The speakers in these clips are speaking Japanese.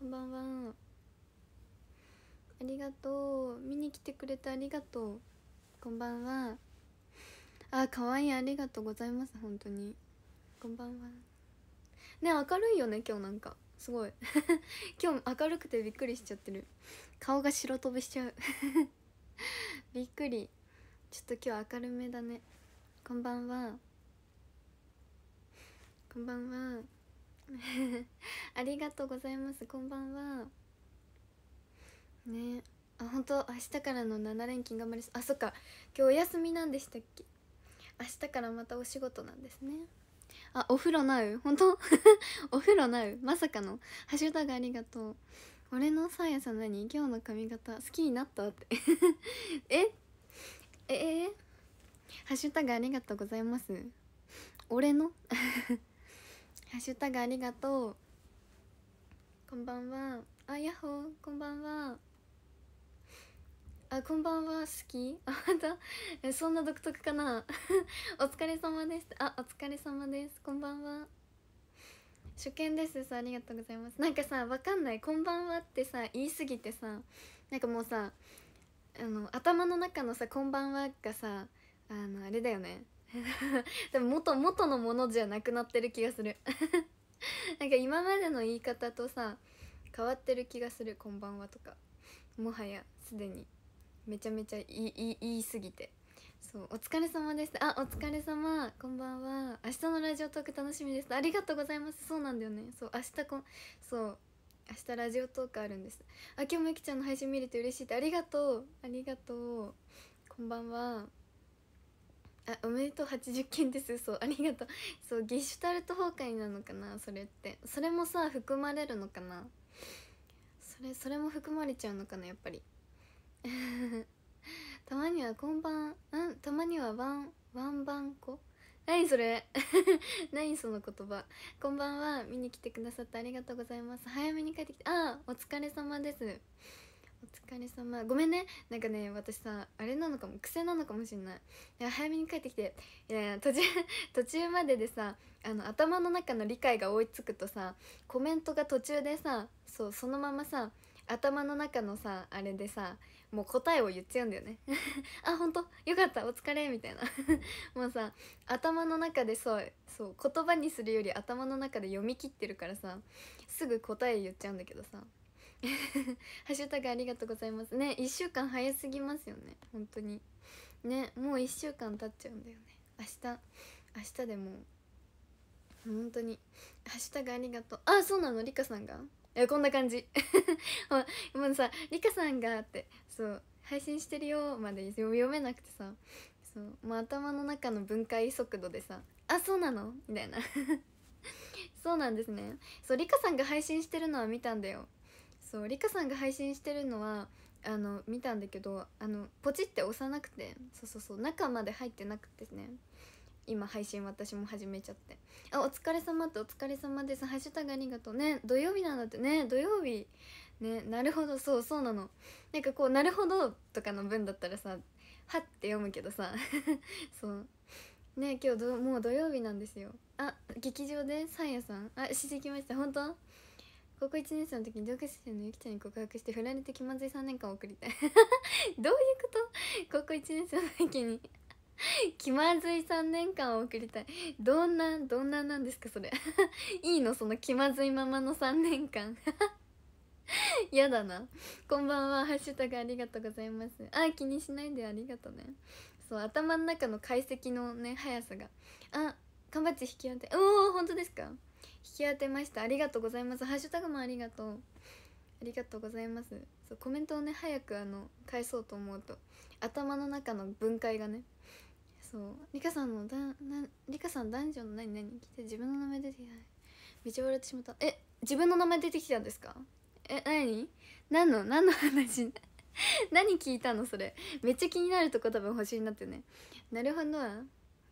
こんばんはありがとう見に来てくれてありがとうこんばんはあ可愛いありがとうございます本当にこんばんはね明るいよね今日なんかすごい 今日明るくてびっくりしちゃってる顔が白飛びしちゃう びっくりちょっと今日明るめだねこんばんはこんばんは ありがとうございますこんばんはねあ本当明日からの7連勤頑張りあそっか今日お休みなんでしたっけ明日からまたお仕事なんですねあお風呂なう本当 お風呂なうまさかのハッシュタグありがとう俺のさやさん何今日の髪型好きになったって えええハッシュタグありがとうございます俺のハッシュタグありがとうこんばんはあやっほーこんばんはあこんばんは好きあまたそんな独特かな お疲れ様ですあお疲れ様ですこんばんは初見ですさありがとうございますなんかさわかんないこんばんはってさ言いすぎてさなんかもうさあの頭の中のさこんばんはがさあのあれだよね でも元元のものじゃなくなってる気がする なんか今までの言い方とさ変わってる気がする「こんばんは」とかもはやすでにめちゃめちゃ言い言いすぎてそうお疲れ様ですあお疲れ様こんばんは明日のラジオトーク楽しみですありがとうございますそうなんだよねそう明日こんそう明日ラジオトークあるんですあ今日もゆきちゃんの配信見れて嬉しいってありがとうありがとうこんばんはあおめでとう80件ですそうありがとうそうゲシュタルト崩壊なのかなそれってそれもさ含まれるのかなそれそれも含まれちゃうのかなやっぱり たまにはこんばんうんたまにはワンワンバンコ何それ 何その言葉こんばんは見に来てくださってありがとうございます早めに帰ってきてああお疲れ様ですお疲れ様ごめんねなんかね私さあれなのかも癖なのかもしんないいや早めに帰ってきていやいや途中 途中まででさあの頭の中の理解が追いつくとさコメントが途中でさそうそのままさ頭の中のさあれでさもう答えを言っちゃうんだよね あ本当よかったお疲れみたいな もうさ頭の中でそうそう言葉にするより頭の中で読み切ってるからさすぐ答え言っちゃうんだけどさ ハッシュタグありがとうございますね1週間早すぎますよね本当にねもう1週間経っちゃうんだよね明日明日でも本当に「ハッシュタグありがとう」あそうなのリカさんがえこんな感じもう さ「リカさんが」ってそう「配信してるよ」まで読めなくてさそうもう頭の中の分解速度でさ「あそうなの?」みたいな そうなんですねそうリカさんが配信してるのは見たんだよそうリカさんが配信してるのはあの見たんだけどあのポチって押さなくてそうそうそう中まで入ってなくてね今配信私も始めちゃってあお疲れ様ってお疲れ様ですハッシュタグありがとうね土曜日なんだってね土曜日ねなるほどそうそうなのなんかこうなるほどとかの文だったらさはって読むけどさ そうね今日もう土曜日なんですよあ劇場でサンヤさんあしてきました本当高校1年生の時に同級生のゆきちゃんに告白して振られて気まずい3年間送りたい どういうこと高校1年生の時に 気まずい3年間を送りたいどんなどんななんですかそれ いいのその気まずいままの3年間やだなこんばんはハッシュタグありがとうございますあ気にしないでありがとねそう頭の中の解析のね速さがあンバッチ引き当ておお本当ですかき当てましたありがとうございますハッシュタグもありがとうありがとうございますそうコメントをね早くあの返そうと思うと頭の中の分解がねそうリカさんのだなリカさん男女の何何来て自分の名前出てきためちゃ笑ってしまったえ自分の名前出てきたんですかえ何何の何の話 何聞いたのそれめっちゃ気になるとこ多分欲しいなってねなるほど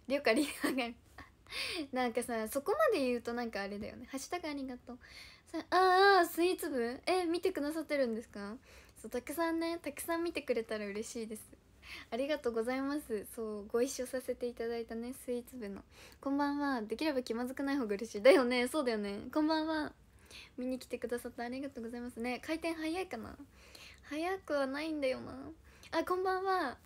りょかり上が なんかさそこまで言うとなんかあれだよね「ハッシュタグありがとう」さああスイーツ部え見てくださってるんですかそうたくさんねたくさん見てくれたら嬉しいですありがとうございますそうご一緒させていただいたねスイーツ部のこんばんはできれば気まずくない方が嬉しいだよねそうだよねこんばんは見に来てくださってありがとうございますね回転早いかな早くはないんだよなあこんばんは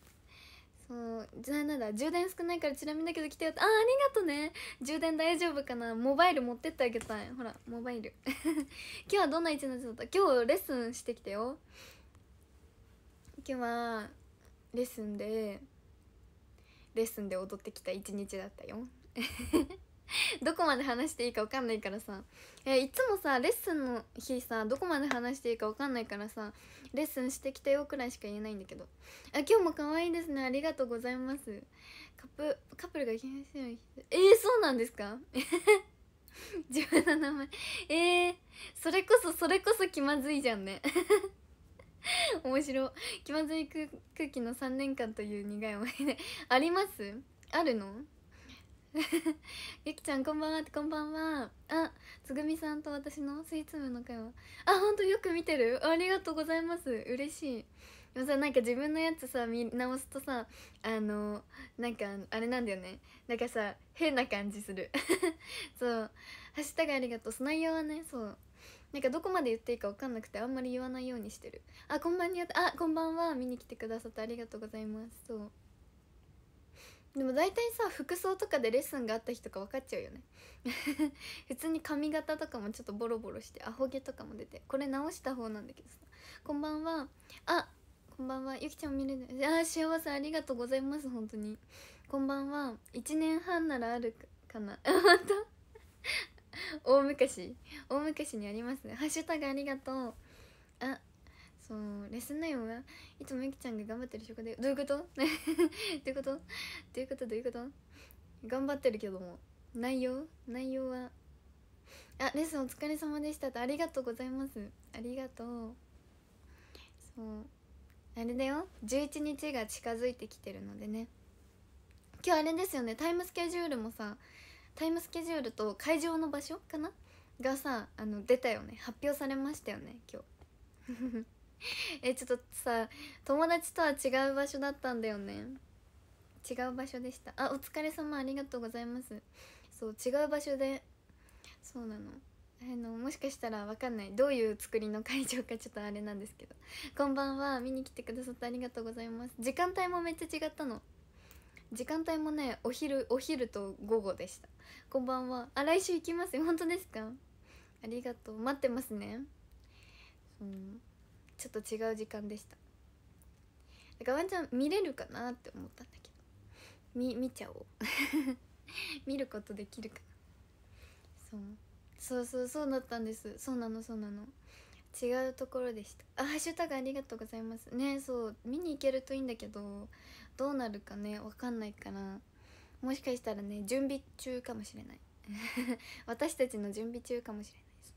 そうなんだ充電少ないからちなみだけど来てよってああありがとね充電大丈夫かなモバイル持ってってあげたいほらモバイル 今日はどんな一日だった今日レッスンしてきたよ今日はレッスンでレッスンで踊ってきた一日だったよ どこまで話していいか分かんないからさえいつもさレッスンの日さどこまで話していいか分かんないからさレッスンしてきたよくらいしか言えないんだけどあ今日も可愛いですねありがとうございますカップカップルが気にしてるえー、そうなんですか 自分の名前えー、それこそそれこそ気まずいじゃんね 面白気まずい空気の3年間という苦い思い出ありますあるのゆきちゃんこんばんはこんばんはあつぐみさんと私のスイーツ部の会話あほんとよく見てるありがとうございます嬉しいでもさなんか自分のやつさ見直すとさあのなんかあれなんだよねなんかさ変な感じする そう「ハッシュタグありがとう」そ内容はねそうなんかどこまで言っていいか分かんなくてあんまり言わないようにしてるあこんばんにあこんばんは見に来てくださってありがとうございますそうでも大体さ服装とかでレッスンがあった日とか分かっちゃうよね 普通に髪型とかもちょっとボロボロしてアホ毛とかも出てこれ直した方なんだけどさこんばんはあこんばんはゆきちゃん見れないあ幸せありがとうございます本当にこんばんは1年半ならあるかなあんと大昔大昔にありますねハッシュタグありがとうあそうレッスン内容はいつもゆきちゃんが頑張ってる職でどういうこと どういうことどういうことどういうこと頑張ってるけども内容内容はあレッスンお疲れ様でしたとありがとうございますありがとうそうあれだよ11日が近づいてきてるのでね今日あれですよねタイムスケジュールもさタイムスケジュールと会場の場所かながさあの出たよね発表されましたよね今日 えちょっとさ友達とは違う場所だったんだよね違う場所でしたあお疲れ様ありがとうございますそう違う場所でそうなのあのもしかしたら分かんないどういう作りの会場かちょっとあれなんですけどこんばんは見に来てくださってありがとうございます時間帯もめっちゃ違ったの時間帯もねお昼お昼と午後でしたこんばんはあ来週行きますよ本当ですかありがとう待ってますねうんちょっと違う時間でしただからワンちゃん見れるかなって思ったんだけど見見ちゃおう 見ることできるかなそうそうそうそうだったんですそうなのそうなの違うところでしたあハッシュタグありがとうございますねそう見に行けるといいんだけどどうなるかね分かんないからもしかしたらね準備中かもしれない 私たちの準備中かもしれないです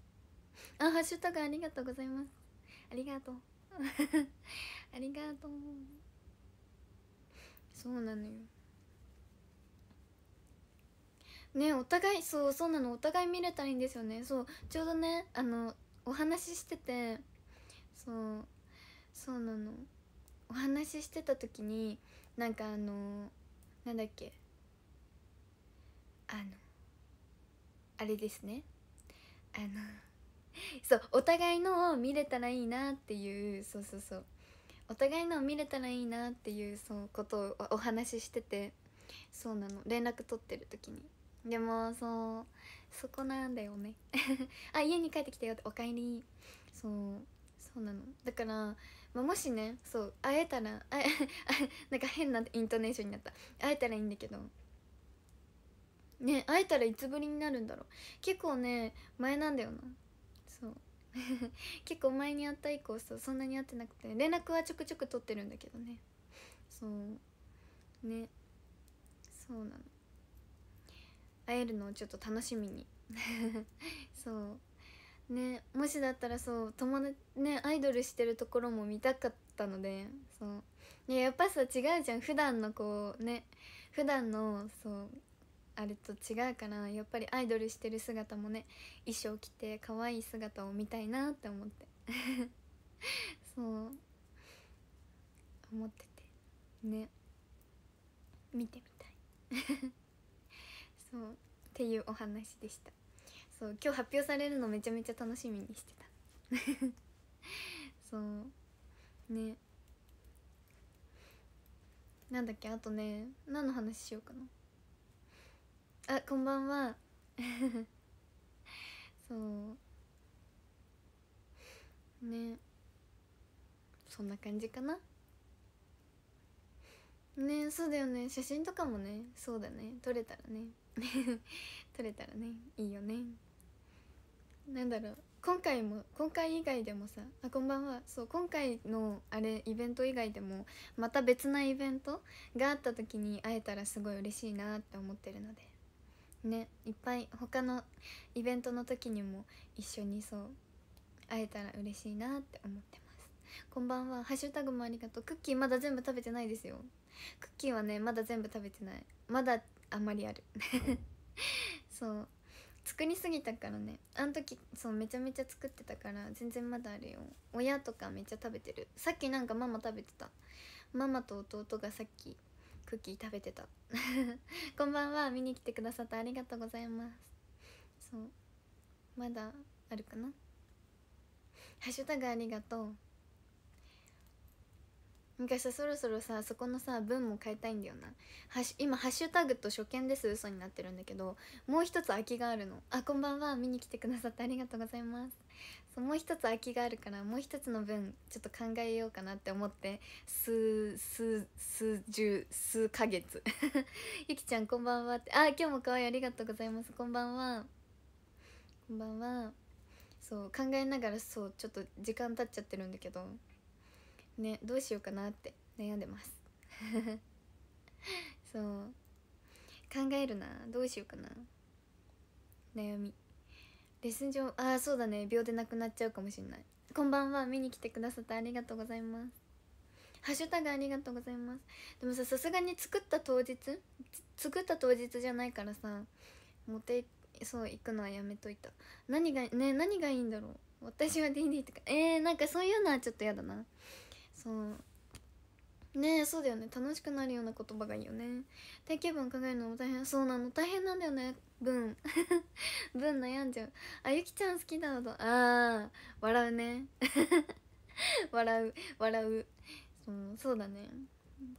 あハッシュタグありがとうございますありがとう ありがとうそうなのよねお互いそうそうなのお互い見れたらいいんですよねそうちょうどねあのお話ししててそうそうなのお話ししてた時になんかあのなんだっけあのあれですねあの そうお互いのを見れたらいいなっていうそうそうそうお互いのを見れたらいいなっていうそうことをお話ししててそうなの連絡取ってる時にでもそうそこなんだよね あ家に帰ってきたよっておかえりそうそうなのだから、まあ、もしねそう会えたらあ なんか変なイントネーションになった会えたらいいんだけどね会えたらいつぶりになるんだろう結構ね前なんだよな 結構前に会った以降そうそんなに会ってなくて連絡はちょくちょく取ってるんだけどねそうねそうなの会えるのをちょっと楽しみに そうねもしだったらそう友達ねアイドルしてるところも見たかったのでそう、ね、やっぱさ違うじゃん普段のこうね普段のそうあれと違うからやっぱりアイドルしてる姿もね衣装着て可愛い姿を見たいなって思って そう思っててね見てみたい そうっていうお話でしたそう今日発表されるのめちゃめちゃ楽しみにしてた そうねなんだっけあとね何の話しようかなあこんばんは そうねそんな感じかなねそうだよね写真とかもねそうだね撮れたらね 撮れたらねいいよねなんだろう今回も今回以外でもさあこんばんはそう今回のあれイベント以外でもまた別なイベントがあった時に会えたらすごい嬉しいなって思ってるのでねいっぱい他のイベントの時にも一緒にそう会えたら嬉しいなって思ってますこんばんはハッシュタグもありがとうクッキーまだ全部食べてないですよクッキーはねまだ全部食べてないまだあんまりある そう作りすぎたからねあの時そうめちゃめちゃ作ってたから全然まだあるよ親とかめっちゃ食べてるさっきなんかママ食べてたママと弟がさっきクッキー食べてた こんばんは見に来てくださってありがとうございますそうまだあるかなハッシュタグありがとう昔さそろそろさそこのさ文も変えたいんだよなはし今ハッシュタグと初見です嘘になってるんだけどもう一つ空きがあるのあこんばんは見に来てくださってありがとうございますそうもう一つ空きがあるからもう一つの分ちょっと考えようかなって思って数数数十数ヶ月 ゆきちゃんこんばんはってあ今日も可愛いありがとうございますこんばんはこんばんはそう考えながらそうちょっと時間経っちゃってるんだけどねどうしようかなって悩んでます そう考えるなどうしようかな悩みレッスン上ああそうだね秒でなくなっちゃうかもしんないこんばんは見に来てくださってありがとうございますハッシュタグありがとうございますでもささすがに作った当日作った当日じゃないからさ持ってそう行くのはやめといた何がね何がいいんだろう私は DD とかえー、なんかそういうのはちょっとやだなそうねえそうだよね楽しくなるような言葉がいいよね定型文考えるのも大変そうなの大変なんだよね文 文悩んじゃうあゆきちゃん好きだとああ笑うね 笑う笑うそうそうだね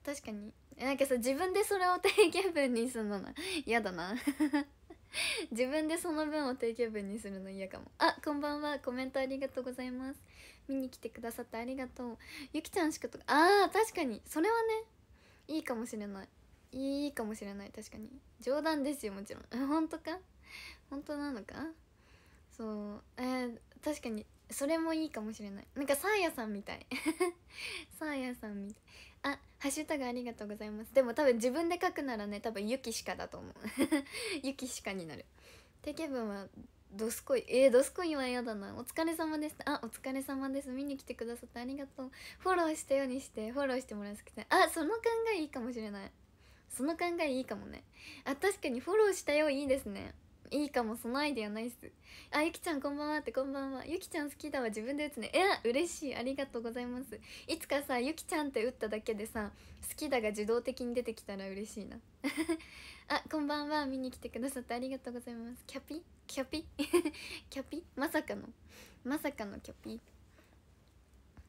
確かになんかさ自分でそれを定型文にするのな 嫌だな自分でその文を定型文にするの嫌かもあこんばんはコメントありがとうございます見に来てくださってありがとうゆきちゃんしかとかあー確かにそれはねいいかもしれないいいかもしれない確かに冗談ですよもちろん 本当か本当なのかそうえー、確かにそれもいいかもしれないなんかサーヤさんみたい サーヤさんみたいあハッシュタグありがとうございますでも多分自分で書くならね多分「ゆきしか」だと思う「ゆきしか」になる定型文はドスコイえー、ドスコイは嫌だなお疲れ様ですあお疲れ様です見に来てくださってありがとうフォローしたようにしてフォローしてもらえすくてあその考えいいかもしれないその考えいいかもねあ確かにフォローしたよいいですねいいかもそのアイディアナイスあゆきちゃんこんばんはってこんばんはゆきちゃん好きだわ自分で打つねえ嬉しいありがとうございますいつかさゆきちゃんって打っただけでさ好きだが自動的に出てきたら嬉しいな あこんばんは見に来てくださってありがとうございますキャピキャピ キャピまさかのまさかのキャピ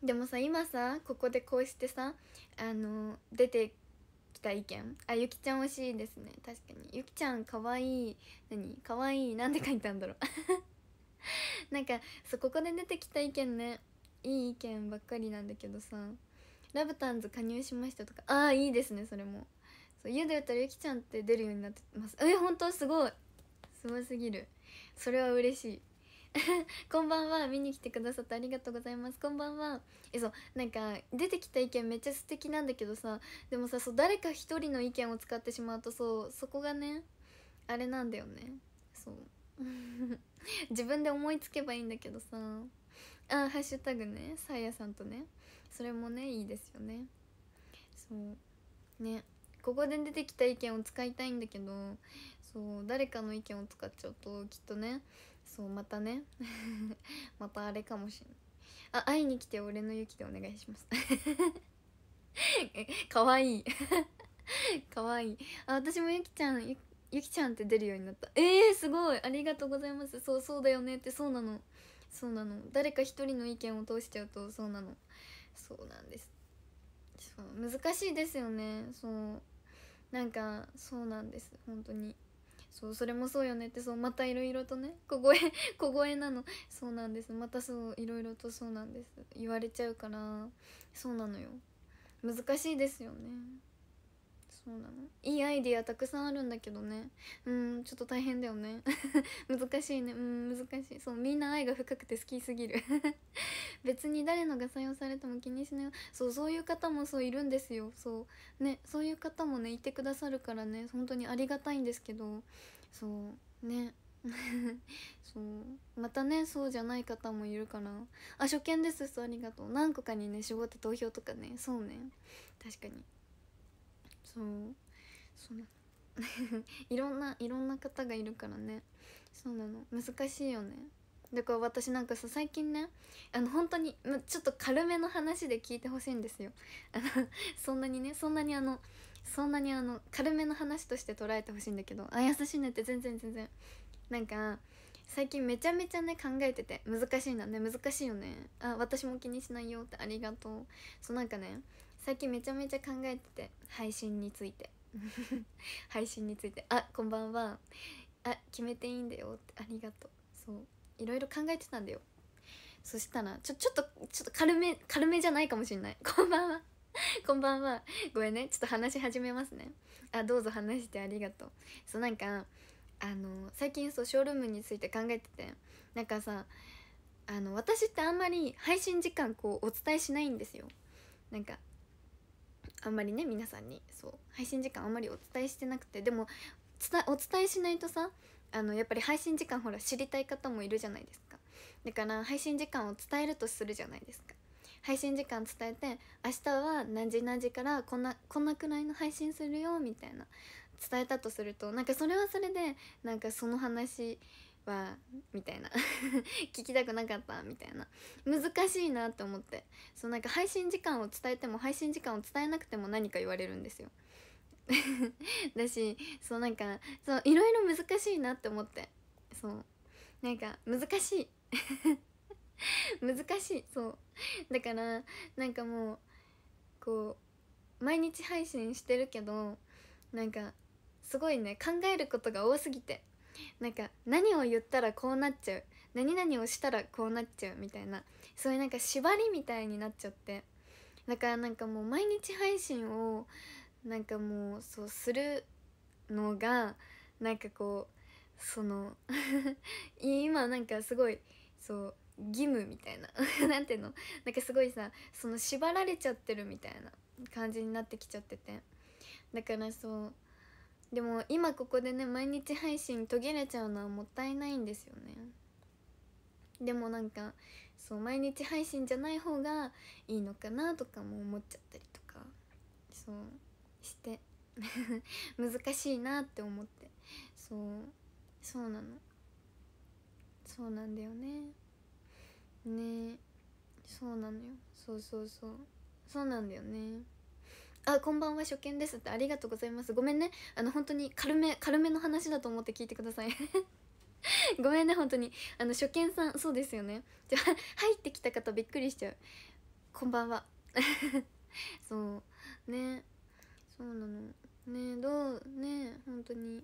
でもさ今さここでこうしてさあの出てた意見あゆきちゃん惜しいですね確かにゆきちゃんかわいい何かわいいなんで書いたんだろう なんかそここで出てきた意見ねいい意見ばっかりなんだけどさ「ラブタンズ加入しました」とかああいいですねそれもそう家で言ったらゆきちゃんって出るようになってますえ本当すごいすごすぎるそれは嬉しい こんばんは見に来てくださってありがとうございますこんばんはえそうなんか出てきた意見めっちゃ素敵なんだけどさでもさそう誰か一人の意見を使ってしまうとそうそこがねあれなんだよねそう 自分で思いつけばいいんだけどさあハッシュタグねさやさんとねそれもねいいですよねそうねここで出てきた意見を使いたいんだけどそう誰かの意見を使っちゃうときっとねそうまたね またあれかもしんないあ会いに来て俺のゆきでお願いします かわいい かわいいあ私もゆきちゃんゆゆきちゃんって出るようになったえー、すごいありがとうございますそうそうだよねってそうなのそうなの誰か一人の意見を通しちゃうとそうなのそうなんですそう難しいですよねそうなんかそうなんです本当にそうそれもそうよねってそうまたいろいろとね小声 小声なのそうなんですまたそういろいろとそうなんです言われちゃうからそうなのよ難しいですよねそうなのいいアイディアたくさんあるんだけどねうんちょっと大変だよね 難しいねうん難しいそうみんな愛が深くて好きすぎる 別に誰のが採用されても気にしないそうそういう方もそういるんですよそうねそういう方もねいてくださるからね本当にありがたいんですけどそうね そうまたねそうじゃない方もいるからあ初見ですそうありがとう何個かにね絞って投票とかねそうね確かにそうそうなの いろんないろんな方がいるからねそうなの難しいよねだから私なんかさ最近ねあの本当にちょっと軽めの話で聞いてほしいんですよあのそんなにねそんなにあのそんなにあの軽めの話として捉えてほしいんだけどあ優しいねって全然全然なんか最近めちゃめちゃね考えてて難しいんだね難しいよねあ私も気にしないよってありがとうそうなんかね最近めちゃめちゃ考えてて配信について 配信についてあこんばんはあ決めていいんだよってありがとうそういろいろ考えてたんだよそしたらちょちょっとちょっと軽め軽めじゃないかもしんない こんばんはこんばんはごめんねちょっと話し始めますねあどうぞ話してありがとうそうなんかあの最近そうショールームについて考えててなんかさあの私ってあんまり配信時間こうお伝えしないんですよなんかあんまりね皆さんにそう配信時間あんまりお伝えしてなくてでもお伝えしないとさあのやっぱり配信時間ほら知りたい方もいるじゃないですかだから配信時間を伝えるとするじゃないですか配信時間伝えて明日は何時何時からこんなこんなくらいの配信するよみたいな伝えたとするとなんかそれはそれでなんかその話はみたいな 聞きたくなかったみたいな難しいなって思ってそうなんか配信時間を伝えても配信時間を伝えなくても何か言われるんですよ だしそうなんかそういろいろ難しいなって思ってそうなんか難しい 難しいそうだからなんかもうこう毎日配信してるけどなんかすごいね考えることが多すぎてなんか何を言ったらこうなっちゃう何々をしたらこうなっちゃうみたいなそういうなんか縛りみたいになっちゃってだからなんかもう毎日配信をなんかもうそうするのがなんかこうその 今なんかすごいそう義務みたいな何 ていうのなんかすごいさその縛られちゃってるみたいな感じになってきちゃっててだからそうでも今ここでね毎日配信途切れちゃうのはもったいないんですよねでもなんかそう毎日配信じゃない方がいいのかなとかも思っちゃったりとかそうして 難しいなって思ってそうそうなのそうなんだよねねそうなのよそうそうそうそうなんだよねあこんばんは初見ですってありがとうございますごめんねあの本当に軽め軽めの話だと思って聞いてください ごめんね本当にあの初見さんそうですよねじゃ入ってきた方びっくりしちゃうこんばんは そうねそうなのねどうね本当に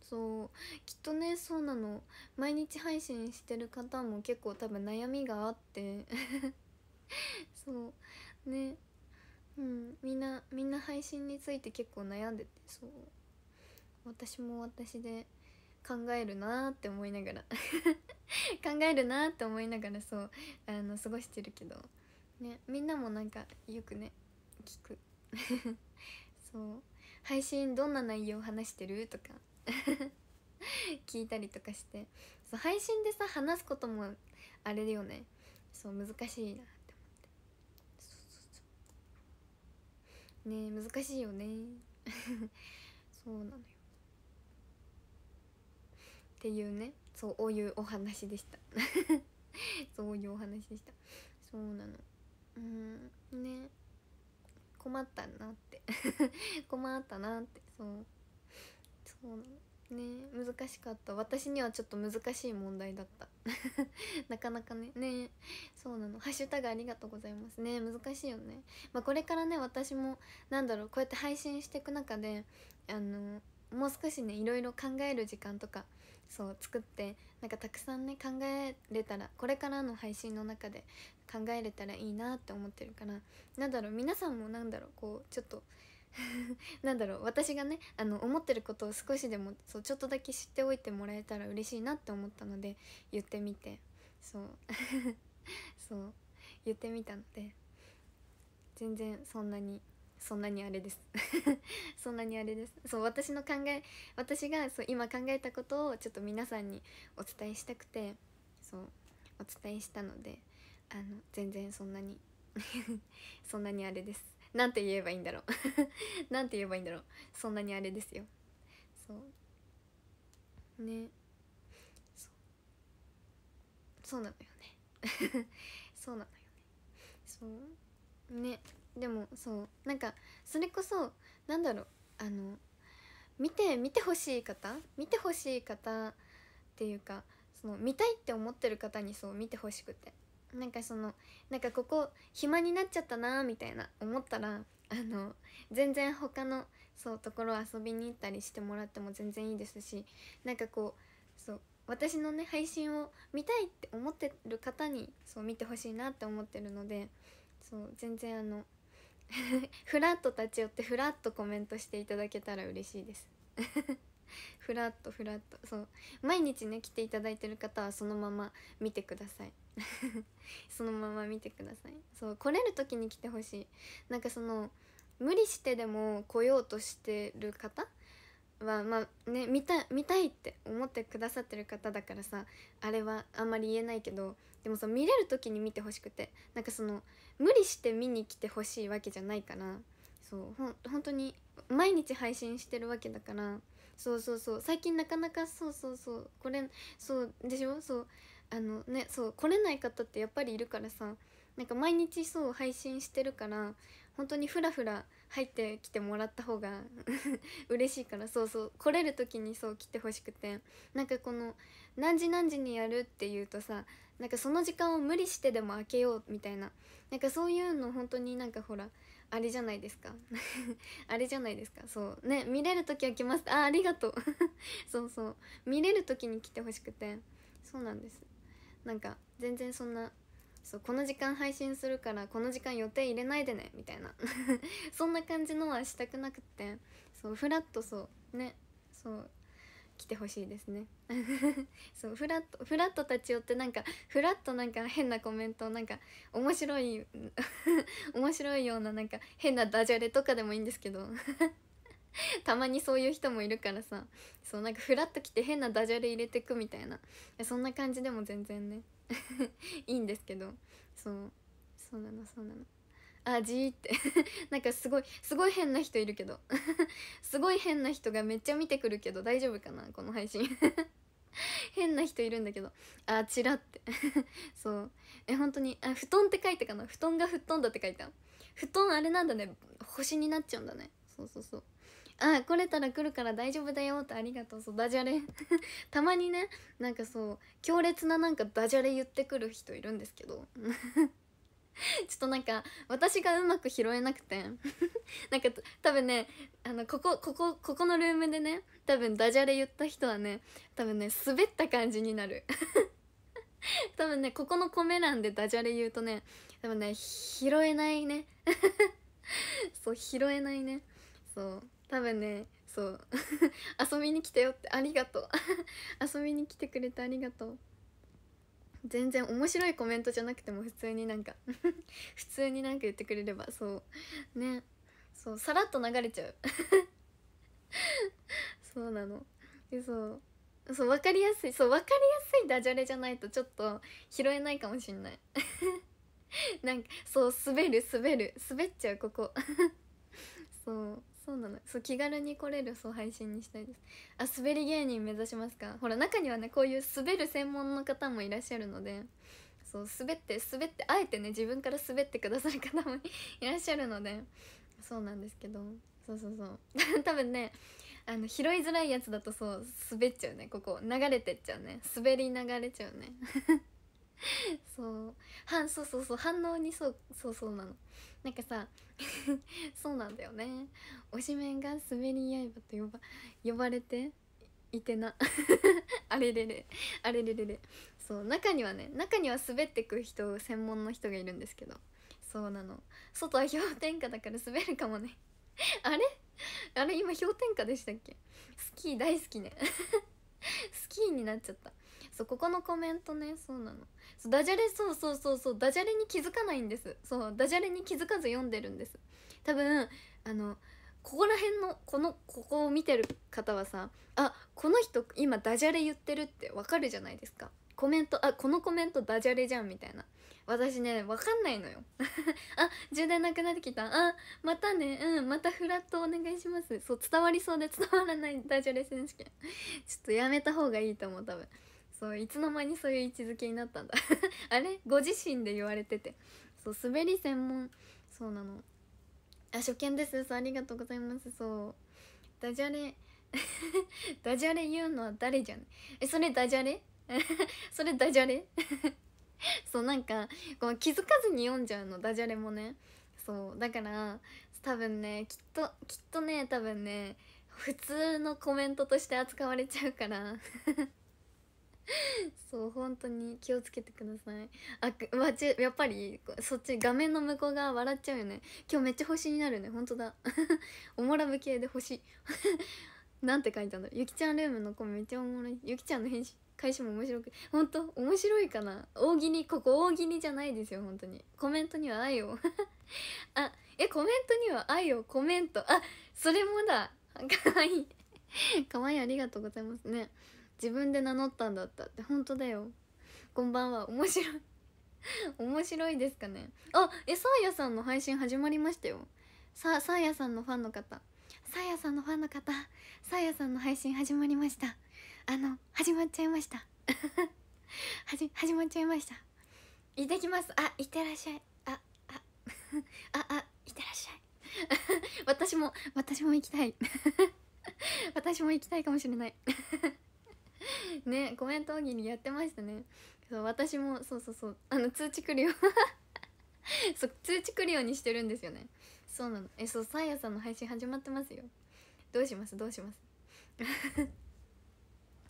そうきっとねそうなの毎日配信してる方も結構多分悩みがあって そうねうんみんなみんな配信について結構悩んでてそう私も私で考えるなって思いながら 考えるなって思いながらそうあの過ごしてるけど、ね、みんなもなんかよくね聞く そう配信どんな内容話してるとか 聞いたりとかしてそう配信でさ話すこともあれだよねそう難しいなね難しいよね そうなのよっていうねそういうお話でした そういうお話でしたそうなのうんね困ったなって 困ったなってそうそうなのね難しかった私にはちょっと難しい問題だった なかなかねねそうなのハッシュタグありがとうございますね難しいよねまあこれからね私もなんだろうこうやって配信していく中であのもう少しねいろいろ考える時間とかそう作ってなんかたくさんね考えれたらこれからの配信の中で考えれたらいいなって思ってるからなんだろう皆さんもなんだろうこうちょっと なんだろう私がねあの思ってることを少しでもそうちょっとだけ知っておいてもらえたら嬉しいなって思ったので言ってみてそう そう言ってみたので全然そんなにそんなにあれです そんなにあれですそう私の考え私がそう今考えたことをちょっと皆さんにお伝えしたくてそうお伝えしたのであの全然そんなにそんなにあれです何て言えばいいんだろう何 て言えばいいんだろうそんなにあれですよそうねそうなのよね そうなのよねそうねでもそうなんかそれこそなんだろうあの見て見てほしい方見てほしい方っていうかその見たいって思ってる方にそう見てほしくてなんかそのなんかここ暇になっちゃったなみたいな思ったらあの全然他のそうところ遊びに行ったりしてもらっても全然いいですしなんかこうそう私のね配信を見たいって思ってる方にそう見てほしいなって思ってるのでそう全然あのフラッと立ち寄ってフラッとコメントしていただけたら嬉しいですフラッとフラッとそう毎日ね来ていただいてる方はそのまま見てください そのまま見てくださいそう来れる時に来てほしいなんかその無理してでも来ようとしてる方はまあね見た見たいって思ってくださってる方だからさあれはあんまり言えないけどでもさ見れる時に見てほしくてなんかその無理して見に来てほしいわけじゃないからそうほ本当に毎日配信してるわけだからそうそうそう最近なかなかそうそうそうこれそうでしょそうあのねそう来れない方ってやっぱりいるからさなんか毎日そう配信してるから本当にふらふら入ってきてもらった方が 嬉しいからそうそう来れる時にそう来てほしくてなんかこの何時何時にやるっていうとさなんかその時間を無理してでも開けようみたいななんかそういうの本当になんかほらあれじゃないですか あれじゃないですかそうね見れる時は来ますあありがとう そうそう見れる時に来てほしくてそうなんですなんか全然そんなそうこの時間配信するからこの時間予定入れないでねみたいな そんな感じのはしたくなくってそうフラッとそうねそう来てほしいですね そうフラットフラット立ち寄ってなんかフラッとなんか変なコメントなんか面白い 面白いようななんか変なダジャレとかでもいいんですけど たまにそういう人もいるからさそうなんかフラッと来て変なダジャレ入れてくみたいなそんな感じでも全然ね いいんですけどそうそうなのそうなのあじーって なんかすごいすごい変な人いるけどすごい変な人がめっちゃ見てくるけど大丈夫かなこの配信変な人いるんだけどあちらってそうえ本当にあ布団って書いてかな布団が吹っ飛んだって書いた布団あれなんだね星になっちゃうんだねそうそうそうあ来れたら来るから大丈夫だよってありがとうそうダジャレ たまにねなんかそう強烈ななんかダジャレ言ってくる人いるんですけど ちょっとなんか私がうまく拾えなくて なんか多分ねあのここここここのルームでね多分ダジャレ言った人はね多分ね滑った感じになる多分ねここのコメ欄でダジャレ言うとね多分ね拾えないねそう拾えないねそう多分ねそう 遊びに来てよってありがとう 遊びに来てくれてありがとう全然面白いコメントじゃなくても普通になんか 普通になんか言ってくれればそうねそうさらっと流れちゃうそうなのでそうそう分かりやすいそう分かりやすいダジャレじゃないとちょっと拾えないかもしんないなんかそう滑る滑る滑っちゃうここそうそうなのそう気軽に来れるそう配信にしたいですあ滑り芸人目指しますかほら中にはねこういう滑る専門の方もいらっしゃるのでそう滑って滑ってあえてね自分から滑ってくださる方も いらっしゃるのでそうなんですけどそうそうそう 多分ねあの拾いづらいやつだとそう滑っちゃうねここ流れてっちゃうね滑り流れちゃうね そうはそうそうそう反応にそうそうそうなのなんかさ そうなんだよね推しメンが「滑り刃」と呼ば呼ばれていてな あれれれあれれれれそう中にはね中には滑ってく人専門の人がいるんですけどそうなの外は氷点下だから滑るかもねあれあれ今氷点下でしたっけスキー大好きねスキーになっちゃったそうここのコメントねそうなのそうダジャレそうそうそうそうダジャレに気づかないんですそうダジャレに気づかず読んでるんです多分あのここら辺のこのここを見てる方はさあこの人今ダジャレ言ってるってわかるじゃないですかコメントあこのコメントダジャレじゃんみたいな私ねわかんないのよ あ充電なくなってきたあまたねうんまたフラットお願いしますそう伝わりそうで伝わらないダジャレ選手権ちょっとやめた方がいいと思う多分そういつの間にそういう位置づけになったんだ あれご自身で言われててそう滑り専門そうなのあ初見ですそうありがとうございますそうダジャレ ダジャレ言うのは誰じゃんえそれダジャレ それダジャレそうなんかこう気づかずに読んじゃうのダジャレもねそうだから多分ねきっときっとね多分ね普通のコメントとして扱われちゃうから そう本当に気をつけてくださいあっちやっぱりそっち画面の向こう側笑っちゃうよね今日めっちゃ星になるね本当だ おもらぶ系で星 なんて書いたんだろうゆきちゃんルームの子めっちゃおもろいゆきちゃんの返信返しも面白く本当面白いかな大喜利ここ大喜利じゃないですよ本当にコメントには愛をあえコメントには愛をコメントあそれもだかわいいかわいいありがとうございますね自分で名乗ったんだったって本当だよこんばんは面白い 面白いですかねあえサーヤさんの配信始まりましたよさサーヤさんのファンの方サーヤさんのファンの方サーヤさんの配信始まりましたあの始まっちゃいました はじ始まっちゃいました行ってきますあ行ってらっしゃいああ ああ行ってらっしゃい私も私も行きたい私も行きたいかもしれない ねコメント大喜利やってましたねそう私もそうそうそうあの通知来るよ そう通知来るようにしてるんですよねそうなのえそうサーヤさんの配信始まってますよどうしますどうします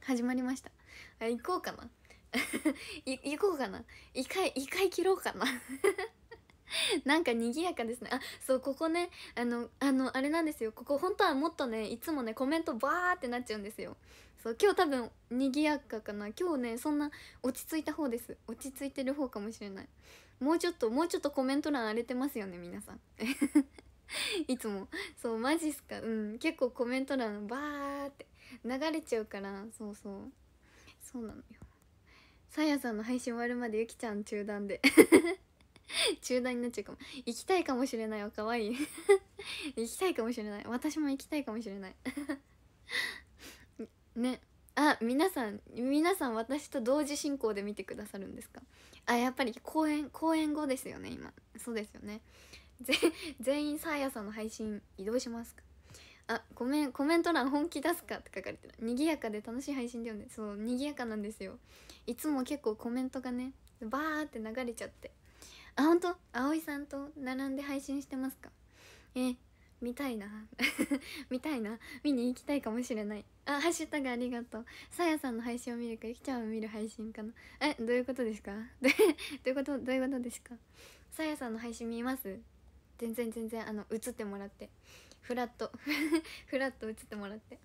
始まりましたあ行こうかな行こうかな一回一回切ろうかななんか賑やかですねあそうここねあのあのあれなんですよここ本当はもっとねいつもねコメントバーってなっちゃうんですよそう今日多分にぎやかかな今日ねそんな落ち着いた方です落ち着いてる方かもしれないもうちょっともうちょっとコメント欄荒れてますよね皆さん いつもそうマジっすかうん結構コメント欄バーって流れちゃうからそうそうそうなのよさやさんの配信終わるまでゆきちゃん中断で 中断になっちゃうかも行きたいかもしれないわかわいい 行きたいかもしれない私も行きたいかもしれないねあ皆さん皆さん私と同時進行で見てくださるんですかあやっぱり公演公演後ですよね今そうですよね全員サーヤさんの配信移動しますかあごめんコメント欄本気出すかって書かれてるにぎやかで楽しい配信だよねそうにぎやかなんですよいつも結構コメントがねバーって流れちゃってあ本当葵さんと並んで配信してますかえ見たいな 見たいな見に行きたいかもしれないあハッシュタグありがとうさやさんの配信を見るかゆきちゃんを見る配信かなえどういうことですか どういうことどういうことですかさやさんの配信見ます全然全然あの映ってもらってフラット フラット映ってもらって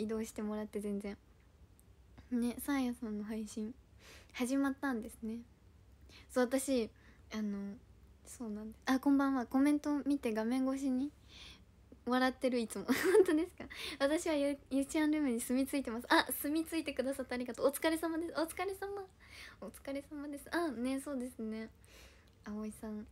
移動してもらって全然ねさやさんの配信始まったんですねそう私あのそうなんですあこんばんはコメント見て画面越しに笑ってるいつも 本当ですか私はゆゆちゃんルームに住み着いてますあ住み着いてくださってありがとうお疲れ様ですお疲れ様お疲れ様ですあねそうですね葵さん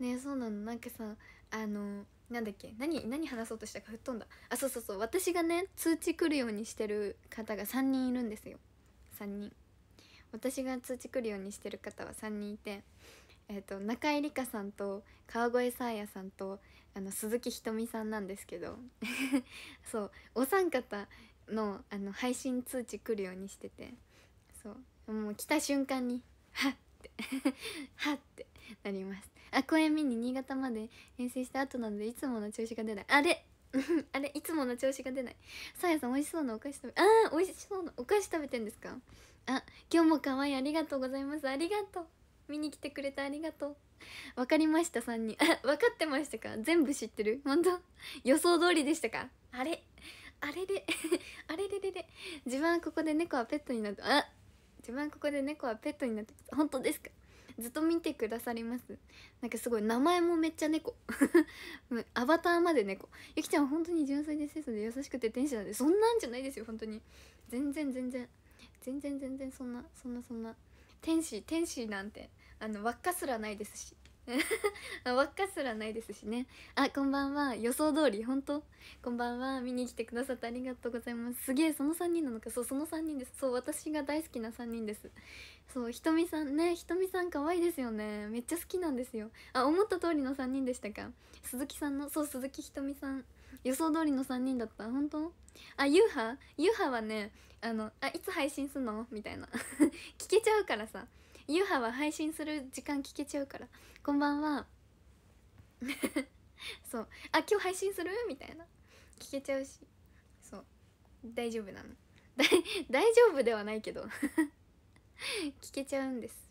ねそうなのなんかさあのなんだっけ何何話そうとしたか吹っ飛んだあそうそうそう私がね通知来るようにしてる方が3人いるんですよ3人私が通知来るようにしてる方は3人いてえっ、ー、と中井理香さんと川越さ沙やさんとあの鈴木ひとみさんなんですけど そうお三方のあの配信通知来るようにしててそうもう来た瞬間にはっって はっってなりますあ公演見に新潟まで遠征した後なのでいつもの調子が出ないあれ あれいつもの調子が出ないさやさん美味しそうなお菓子食べああ美味しそうなお菓子食べてんですかあ今日も可愛いありがとうございますありがとう見に来てくれてありがとう わかりました3人分 かってましたか全部知ってる本当 予想通りでしたかあれあれれあれれれれ自分はここで猫はペットになってあ自分はここで猫はペットになって本当ですかずっと見てくださりますなんかすごい名前もめっちゃ猫アバターまで猫ゆきちゃん本当に純粋で清楚で優しくて天使なんでそんなんじゃないですよ本当に全然全然全然全然そんなそんなそんな天使天使なんてあの輪っかすらないですし輪 っかすらないですしねあこんばんは予想通り本当こんばんは見に来てくださってありがとうございますすげえその3人なのかそうその3人ですそう私が大好きな3人ですそうひとみさんねひとみさん可愛いですよねめっちゃ好きなんですよあ思った通りの3人でしたか鈴木さんのそう鈴木ひとみさん予想通りの3人だった本当あユーハユーハはねあのあいつ配信すんのみたいな 聞けちゃうからさユハは配信する時間聞けちゃうからこんばんは そうあ今日配信するみたいな聞けちゃうしそう大丈夫なの 大丈夫ではないけど 聞けちゃうんです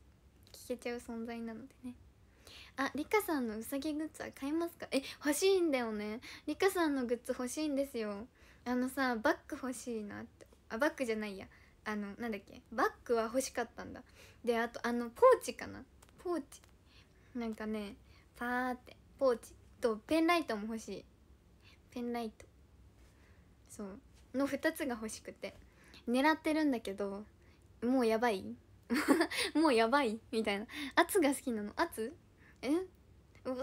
聞けちゃう存在なのでねあリカさんのうさぎグッズは買いますかえ欲しいんだよねリカさんのグッズ欲しいんですよあのさバッグ欲しいなってあバッグじゃないやあのなんだっけバッグは欲しかったんだであとあのポーチかなポーチなんかねパーってポーチとペンライトも欲しいペンライトそうの2つが欲しくて狙ってるんだけどもうやばい もうやばいみたいな圧が好きなの圧え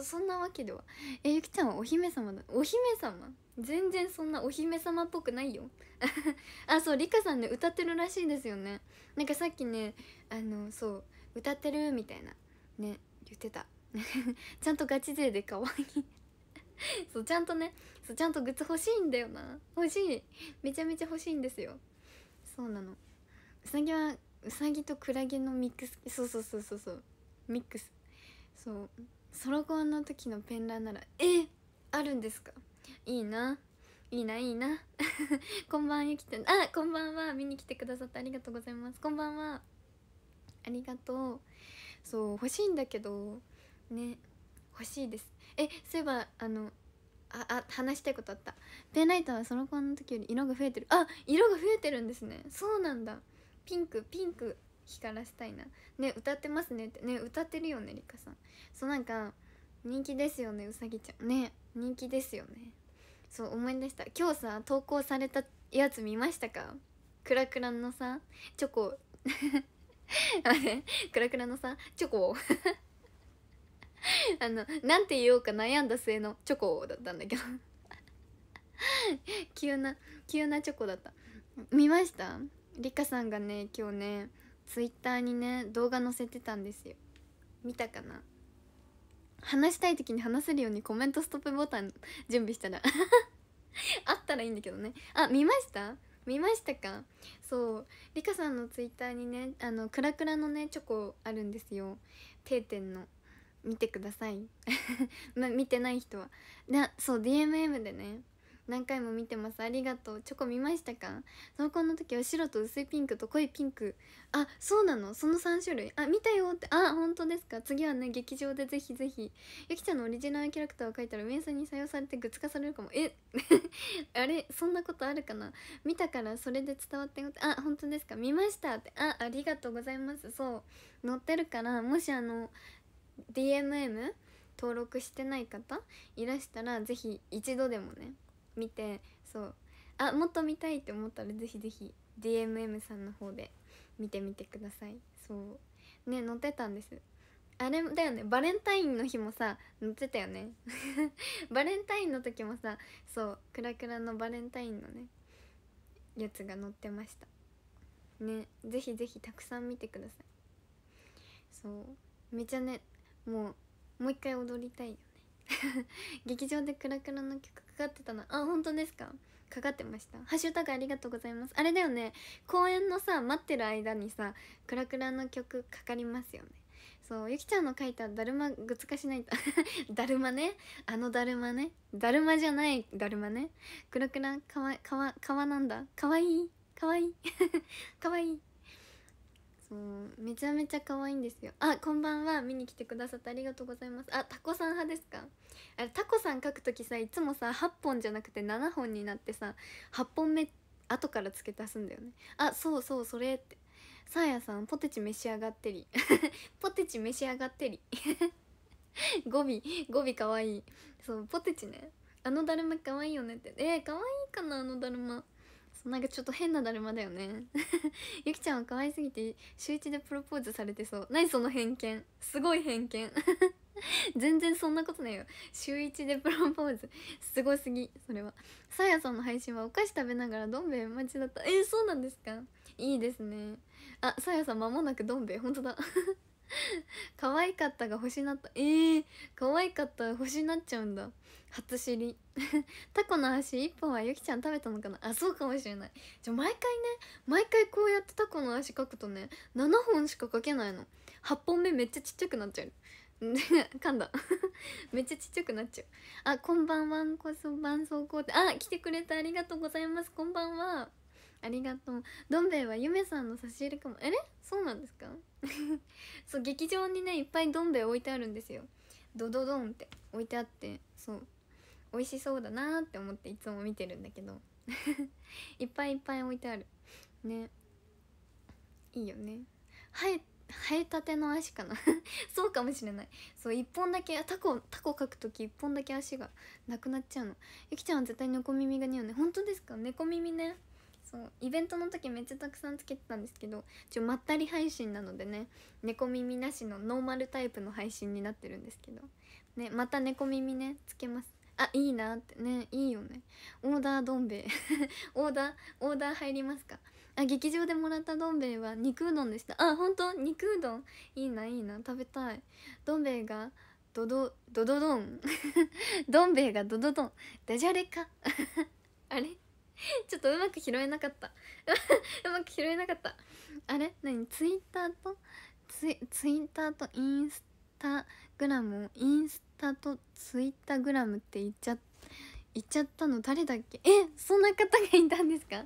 そんなわけではえゆきちゃんはお姫様だお姫様全然そんなお姫様っぽくないよ あそうリカさんね歌ってるらしいですよねなんかさっきねあのそう歌ってるみたいなね言ってた ちゃんとガチ勢で可愛い そうちゃんとねそうちゃんとグッズ欲しいんだよな欲しいめちゃめちゃ欲しいんですよそうなのうさぎはうさぎとクラゲのミックスそうそうそうそうそうミックスそうソロコンの時のペンランならえあるんですかいいないいないいなこんばんゆきてんあこんばんは見に来てくださってありがとうございますこんばんはありがとうそう欲しいんだけどね欲しいですえそういえばあのああ話したいことあったペンライトはその子の時より色が増えてるあ色が増えてるんですねそうなんだピンクピンク光らせたいなね歌ってますねってね歌ってるよねりかさんそうなんか人気ですよねうさぎちゃんね人気ですよねそう思い出した今日さ投稿されたやつ見ましたかクラクラのさチョコ クラクラのさチョコ あのなんて言おうか悩んだ末のチョコだったんだけど 急な急なチョコだった見ましたりかさんがね今日ねツイッターにね動画載せてたんですよ見たかな話したい時に話せるようにコメントストップボタン準備したら あったらいいんだけどねあ見ました見ましたかそうリカさんのツイッターにねあのクラクラのねチョコあるんですよ定点の見てください ま、見てない人はなそう DMM でね何回も見てますありがとうチョコ見ましたか投稿の時は白と薄いピンクと濃いピンクあそうなのその3種類あ見たよってあ本当ですか次はね劇場でぜひぜひゆきちゃんのオリジナルキャラクターを描いたらさんに採用されてグッズ化されるかもえ あれそんなことあるかな見たからそれで伝わってよってあ本当ですか見ましたってあありがとうございますそう載ってるからもしあの DMM 登録してない方いらしたら是非一度でもね見てそうあもっと見たいって思ったらぜひぜひ DMM さんの方で見てみてくださいそうね載ってたんですあれだよねバレンタインの日もさ載ってたよね バレンタインの時もさそうクラクラのバレンタインのねやつが載ってましたねぜひぜひたくさん見てくださいそうめちゃねもうもう一回踊りたいよね 劇場でクラクラの曲かってたなあ本当ですかかかってましたハッシュタグありがとうございますあれだよね公演のさ待ってる間にさクラクラの曲かかりますよねそうゆきちゃんの書いた「だるまグつ化しないと」だるまねあのだるまねだるまじゃないだるまねクラクラかわかわかわなんだかわいいかわいい かわいいそうめちゃめちゃ可愛いんですよあこんばんは見に来てくださってありがとうございますあタコさん派ですかあれタコさん書く時さいつもさ8本じゃなくて7本になってさ8本目後から付け足すんだよねあそうそうそれってさあやさんポテチ召し上がってり ポテチ召し上がってり 語尾語尾可愛いそうポテチねあのだるまかわいいよねってえー、かわいかなあのだるまなんかちょっと変なだるまだよね ゆきちゃんは可愛すぎて週一でプロポーズされてそう何その偏見すごい偏見 全然そんなことないよ週1でプロポーズすごすぎそれはさやさんの配信はお菓子食べながらどん兵衛待ちだったえそうなんですかいいですねあさやさん間もなくどん兵衛ほんとだ 可愛かったが星になったえー、可愛かったが星になっちゃうんだ初知り タコの足1本はゆきちゃん食べたのかなあそうかもしれないじゃ毎回ね毎回こうやってタコの足描くとね7本しか描けないの8本目めっちゃちっちゃくなっちゃう 噛んだ めっちゃちっちゃくなっちゃうあこんばんはこそばんそうこうってあ来てくれてありがとうございますこんばんはありがとうどん兵衛はゆめさんの差し入れかもえれそうなんですかそう劇場にねいっぱいどん兵衛置いてあるんですよドドドンって置いてあってそう美味しそうだなって思っていつも見てるんだけど いっぱいいっぱい置いてあるねいいよね生え生えたての足かな そうかもしれないそう1本だけタコタコ描く時1本だけ足がなくなっちゃうのゆきちゃんは絶対猫耳が似合うね本当ですか猫耳ねそうイベントの時めっちゃたくさんつけてたんですけどちょまったり配信なのでね猫耳なしのノーマルタイプの配信になってるんですけど、ね、また猫耳ねつけますあいいなってねいいよねオーダーどん兵衛 オーダーオーダー入りますかあ劇場でもらったどん兵衛は肉うどんでしたあ本当肉うどんいいないいな食べたいどん兵衛がドドドドドンどん兵衛がドドドンダジャレか あれちょっとうまく拾えなかった うまく拾えなかったあれ何ツイッターとツイツイッターとインスタグラムインスタとツイッターグラムって言っちゃ言っちゃったの誰だっけえそんな方がいたんですか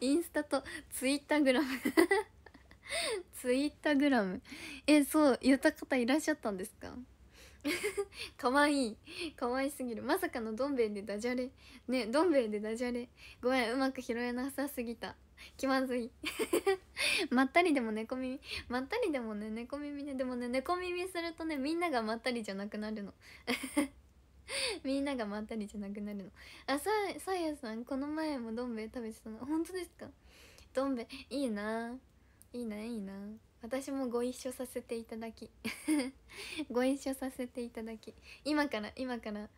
インスタとツイッターグラムツイッターグラムえそう言った方いらっしゃったんですかかわいいかわいすぎるまさかのどん兵衛でダジャレねどん兵衛でダジャレごめんうまく拾えなさすぎた気まずい まったりでも猫耳まったりでもね猫耳ねでもね猫耳するとねみんながまったりじゃなくなるの みんながまったりじゃなくなるのあささやさんこの前もどん兵衛食べてたの本当ですかどん兵衛いいないいないいな私もご一緒させていただき ご一緒させていただき今から今から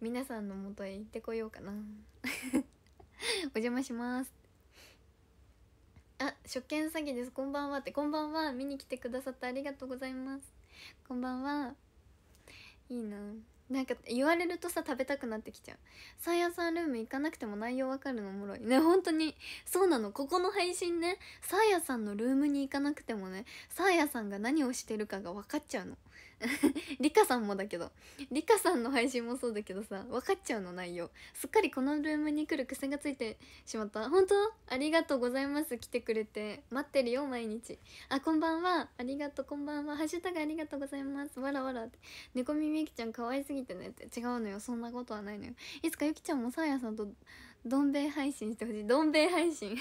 皆さんのもとへ行ってこようかなお邪魔しますあ初見詐欺ですこんばんはってこんばんは見に来てくださってありがとうございますこんばんはいいななんか言われるとさ食べたくなってきちゃうサイヤさんルーム行かなくても内容わかるのおもろいね 本当にそうなのここの配信ねサーヤさんのルームに行かなくてもねサーヤさんが何をしてるかが分かっちゃうの リカさんもだけどリカさんの配信もそうだけどさ分かっちゃうの内容すっかりこのルームに来る癖がついてしまった本当ありがとうございます来てくれて待ってるよ毎日あこんばんはありがとうこんばんはハッシュタグありがとうございますわらわらって猫耳ゆきちゃん可愛すぎてねって違うのよそんなことはないのよいつかゆきちゃんもサーヤさんとどん兵衛配信してほしいどん兵衛配信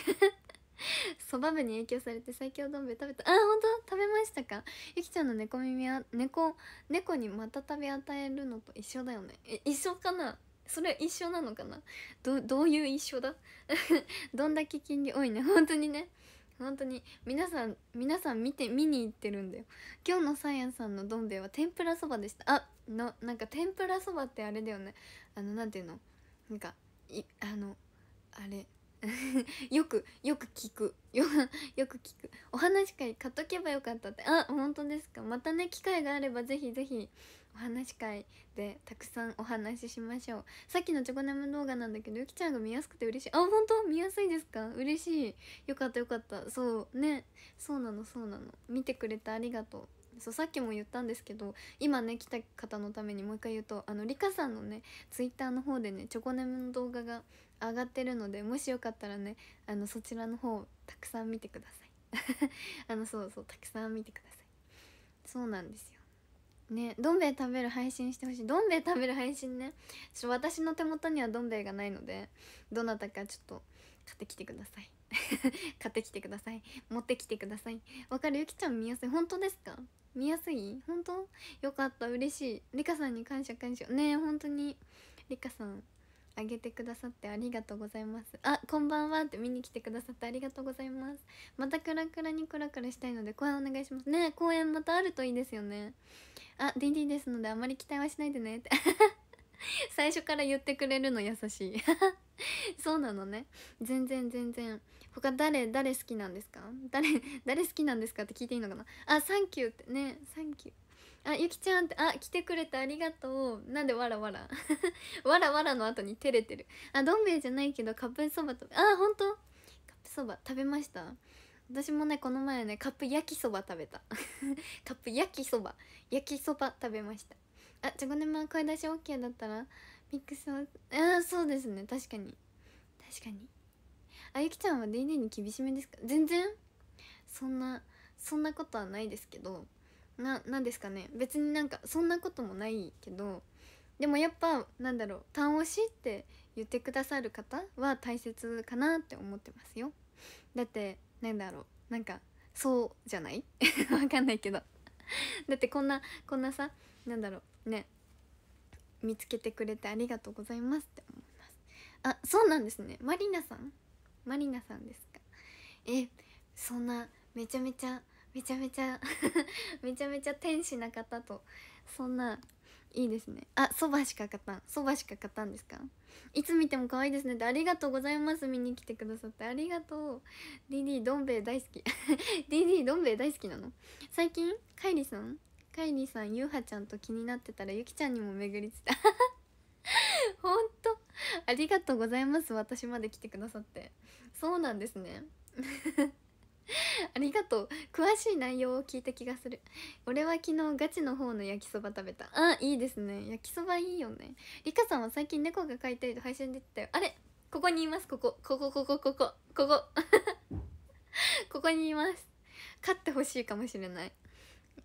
そば部に影響されて最強丼衛食べたあ本当食べましたかゆきちゃんの猫耳は猫猫にまた食べ与えるのと一緒だよねえ一緒かなそれ一緒なのかなどどういう一緒だ どんだけ金利多いね本当にね本当に皆さん皆さん見て見に行ってるんだよ今日のさやさんのどん兵衛は天ぷらそばでしたあのなんか天ぷらそばってあれだよねあのなんていうのなんかいあのあれ よくよく聞くよ よく聞くお話し会買っとけばよかったってあ本当ですかまたね機会があればぜひぜひお話会でたくさんお話ししましょうさっきのチョコネム動画なんだけどゆきちゃんが見やすくて嬉しいあ本当見やすいですか嬉しいよかったよかったそうねそうなのそうなの見てくれてありがとうそうさっきも言ったんですけど今ね来た方のためにもう一回言うとあのリカさんのねツイッターの方でねチョコネムの動画が上がってるのでもしよかったらねあのそちらの方たくさん見てください あのそうそうたくさん見てくださいそうなんですよねどん兵衛食べる配信してほしいどん兵衛食べる配信ねちょ私の手元にはどん兵衛がないのでどなたかちょっと買ってきてください 買ってきてください持ってきてくださいわかるゆきちゃん見やすい本当ですか見やすい本当よかった嬉しいりかさんに感謝感謝ねえ本当にりかさんあげてくださってありがとうございますあこんばんはって見に来てくださってありがとうございますまたクラクラにクラクラしたいので公演お願いしますね公演またあるといいですよねあ DD ですのであまり期待はしないでねって 最初から言ってくれるの優しい そうなのね全然全然他誰誰好きなんですか誰誰好きなんですかって聞いていいのかなあサンキューってねサンキューあゆきちゃんってあ来てくれてありがとうなんでわらわら わらわらの後に照れてるあどん兵衛じゃないけどカップそばとあ本当カップそば食べました私もねこの前ねカップ焼きそば食べた カップ焼きそば焼きそば食べましたあじゃこねま声出し OK だったらミックスああそうですね確かに確かにあゆきちゃんは DD に厳しめですか全然そんなそんなことはないですけどななんですかね別になんかそんなこともないけどでもやっぱなんだろう「単押し」って言ってくださる方は大切かなって思ってますよだってなんだろうなんかそうじゃない わかんないけどだってこんなこんなさなんだろうね見つけてくれてありがとうございますって思いますあそうなんですねまりなさんまりなさんですかえそんなめちゃめちゃめちゃめちゃ めちゃめちゃ天使な方とそんないいですねあそばしか買ったんそばしか買ったんですかいつ見ても可愛いですねってありがとうございます見に来てくださってありがとうディどん兵衛大好き ディどん兵衛大好きなの最近カイリさんカイリさんゆうはちゃんと気になってたらゆきちゃんにも巡りつた ほんとありがとうございます私まで来てくださってそうなんですね ありがとう詳しい内容を聞いた気がする俺は昨日ガチの方の焼きそば食べたあいいですね焼きそばいいよねりかさんは最近猫が飼いたいと配信で言ってたよあれここにいますここここここここここ ここにいます飼ってほしいかもしれない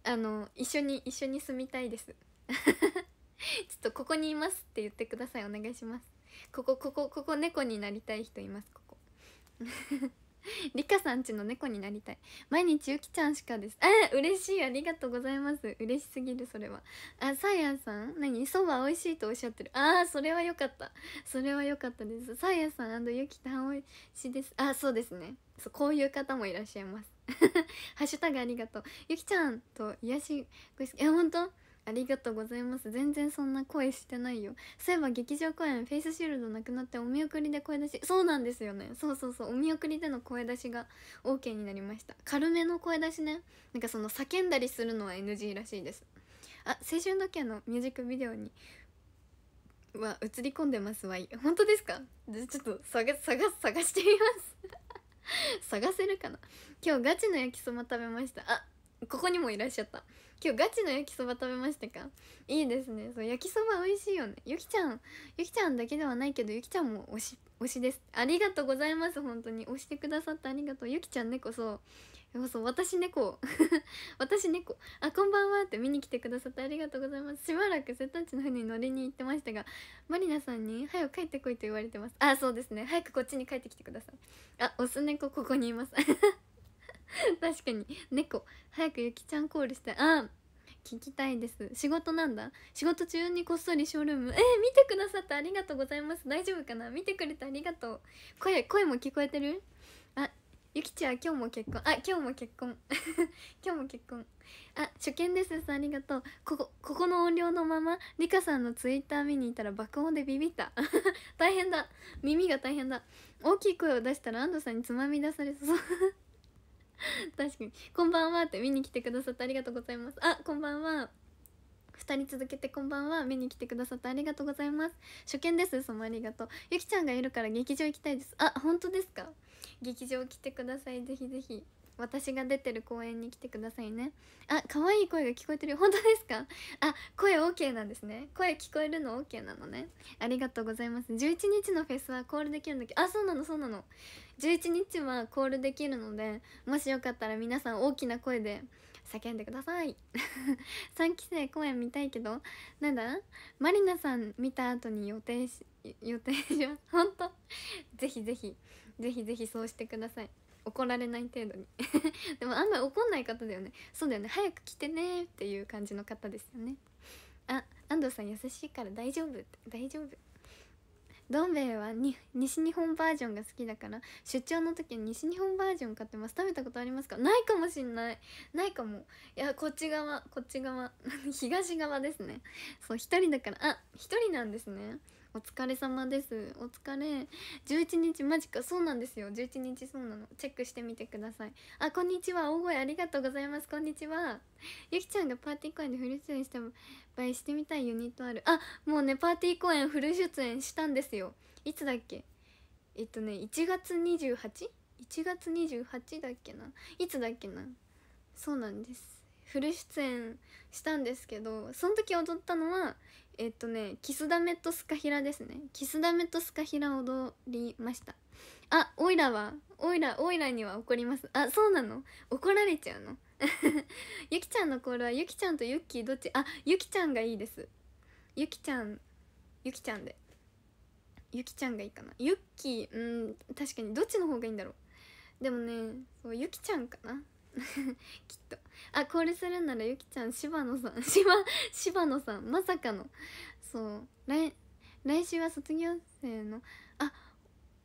あの一緒に一緒に住みたいです ちょっとここにいますって言ってくださいお願いしますここここここ猫になりたい人いますここ リカさんちの猫になりたい毎日ゆきちゃんしかですあ嬉しいありがとうございます嬉しすぎるそれはあサーヤさん何そば美味しいとおっしゃってるああそれは良かったそれは良かったですサーヤさんゆきたん美味しいですあそうですねそうこういう方もいらっしゃいます ハッシュタグありがとうゆきちゃんと癒しごいや本当ありがとうございます全然そんな声してないよそういえば劇場公演フェイスシールドなくなってお見送りで声出しそうなんですよねそうそうそうお見送りでの声出しが OK になりました軽めの声出しねなんかその叫んだりするのは NG らしいですあ青春時計のミュージックビデオには映り込んでますわい本当ですかちょっと探探探してみます 探せるかな今日ガチの焼きそば食べましたあここにもいらっしゃった今日ガチの焼きそば食べましたかいいですねそう焼きそば美味しいよねゆきちゃんゆきちゃんだけではないけどゆきちゃんも推し推しですありがとうございます本当に推してくださってありがとうゆきちゃん猫そうそう私猫 私猫あこんばんはって見に来てくださってありがとうございますしばらく瀬戸内の船に乗りに行ってましたがまりなさんに「早く帰ってこい」と言われてますあそうですね早くこっちに帰ってきてくださいあオス猫ここにいます 確かに猫早くゆきちゃんコールしてあ聞きたいです仕事なんだ仕事中にこっそりショールームえー、見てくださってありがとうございます大丈夫かな見てくれてありがとう声声も聞こえてるあゆきちゃん今日も結婚あ今日も結婚 今日も結婚あ初見ですありがとうここここの音量のままりかさんのツイッター見に行ったら爆音でビビった 大変だ耳が大変だ大きい声を出したら安藤さんにつまみ出されそう 確かに「こんばんは」って見に来てくださってありがとうございますあこんばんは2人続けてこんばんは見に来てくださってありがとうございます初見ですそもありがとうゆきちゃんがいるから劇場行きたいですあ本当ですか劇場来てくださいぜひぜひ私が出てる公演に来てくださいねあ可愛い声が聞こえてる本当ですかあ声 OK なんですね声聞こえるの OK なのねありがとうございます11日のフェスはコールできるんだけどあそうなのそうなの11日はコールできるのでもしよかったら皆さん大きな声で叫んでください3 期生公演見たいけどなんだまりなさん見た後に予定し予定します本当ぜひぜひぜひぜひそうしてください怒られない程度に でもあんまり怒んない方だよねそうだよね早く来てねっていう感じの方ですよねあ安藤さん優しいから大丈夫って大丈夫どん兵衛はに西日本バージョンが好きだから出張の時に西日本バージョン買ってます食べたことありますかないかもしんないないかもいやこっち側こっち側 東側ですねそう一人だからあ一人なんですねお疲れ様ですお疲れ11日マジかそうなんですよ11日そうなのチェックしてみてくださいあこんにちは大声ありがとうございますこんにちはゆきちゃんがパーティー公演でフル出演した場合してみたいユニットあるあもうねパーティー公演フル出演したんですよいつだっけえっとね1月 28?1 月28だっけないつだっけなそうなんですフル出演したんですけどその時踊ったのはえっとねキスダメとスカヒラですねキスダメとスカヒラ踊りましたあオイラはオイラオイラには怒りますあそうなの怒られちゃうのゆき ちゃんのコールはゆきちゃんとゆっきーどっちあゆきちゃんがいいですゆきちゃんゆきちゃんでゆきちゃんがいいかなゆっきーうん確かにどっちの方がいいんだろうでもねそうゆきちゃんかな きっとあこれするならゆきちゃん柴野さん 柴野さんまさかのそう来来週は卒業生のあ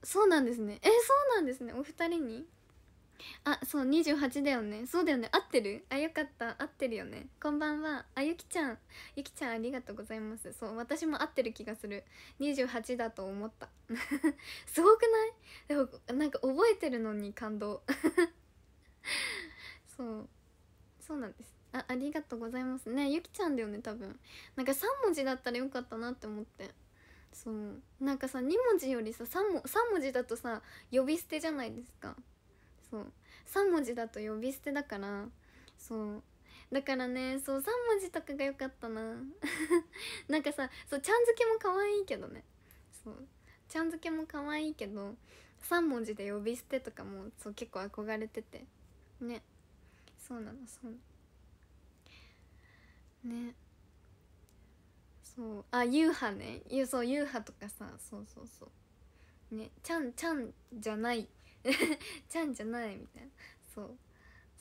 そうなんですねえそうなんですねお二人にあそう28だよねそうだよね合ってるあよかった合ってるよねこんばんはあゆきちゃんゆきちゃんありがとうございますそう私も合ってる気がする28だと思った すごくないでもなんか覚えてるのに感動 そうそうなんですあありがとうございますねゆきちゃんだよね多分なんか3文字だったらよかったなって思ってそうなんかさ2文字よりさ 3, も3文字だとさ呼び捨てじゃないですかそう3文字だと呼び捨てだからそうだからねそう3文字とかが良かったな なんかさそうちゃん付けも可愛いけどねそうちゃん付けも可愛いけど3文字で呼び捨てとかもそう結構憧れててねそうなのそうねそうあユーハねゆそうユーハとかさそうそうそうねちゃんちゃんじゃない ちゃんじゃないみたいなそう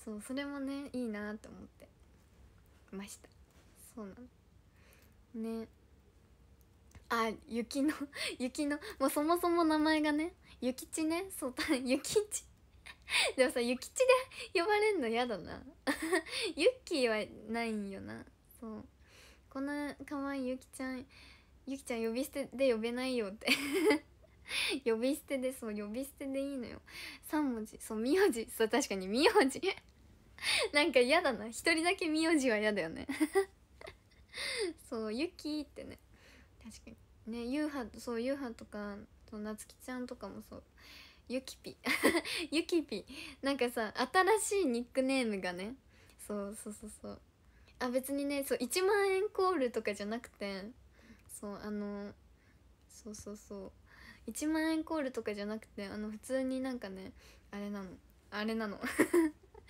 そうそれもねいいなと思ってましたそうなのねあ雪の雪のもうそもそも名前がね雪地ねそうた諭吉 でもさきちで呼ばれんの嫌だな ユッキーはないんよなそうこんな可愛いゆきちゃんゆきちゃん呼び捨てで呼べないよって 呼び捨てでそう呼び捨てでいいのよ3文字そう名字そう確かに名字なんか嫌だな1人だけ名字は嫌だよねそうゆきってね確かにねゆうはそうゆうはとかそなつきちゃんとかもそうゆきぴゆきぴなんかさ新しいニックネームがねそうそうそうそうあ別にねそう1万円コールとかじゃなくてそうあのそうそうそう1万円コールとかじゃなくてあの普通になんかねあれなのあれなの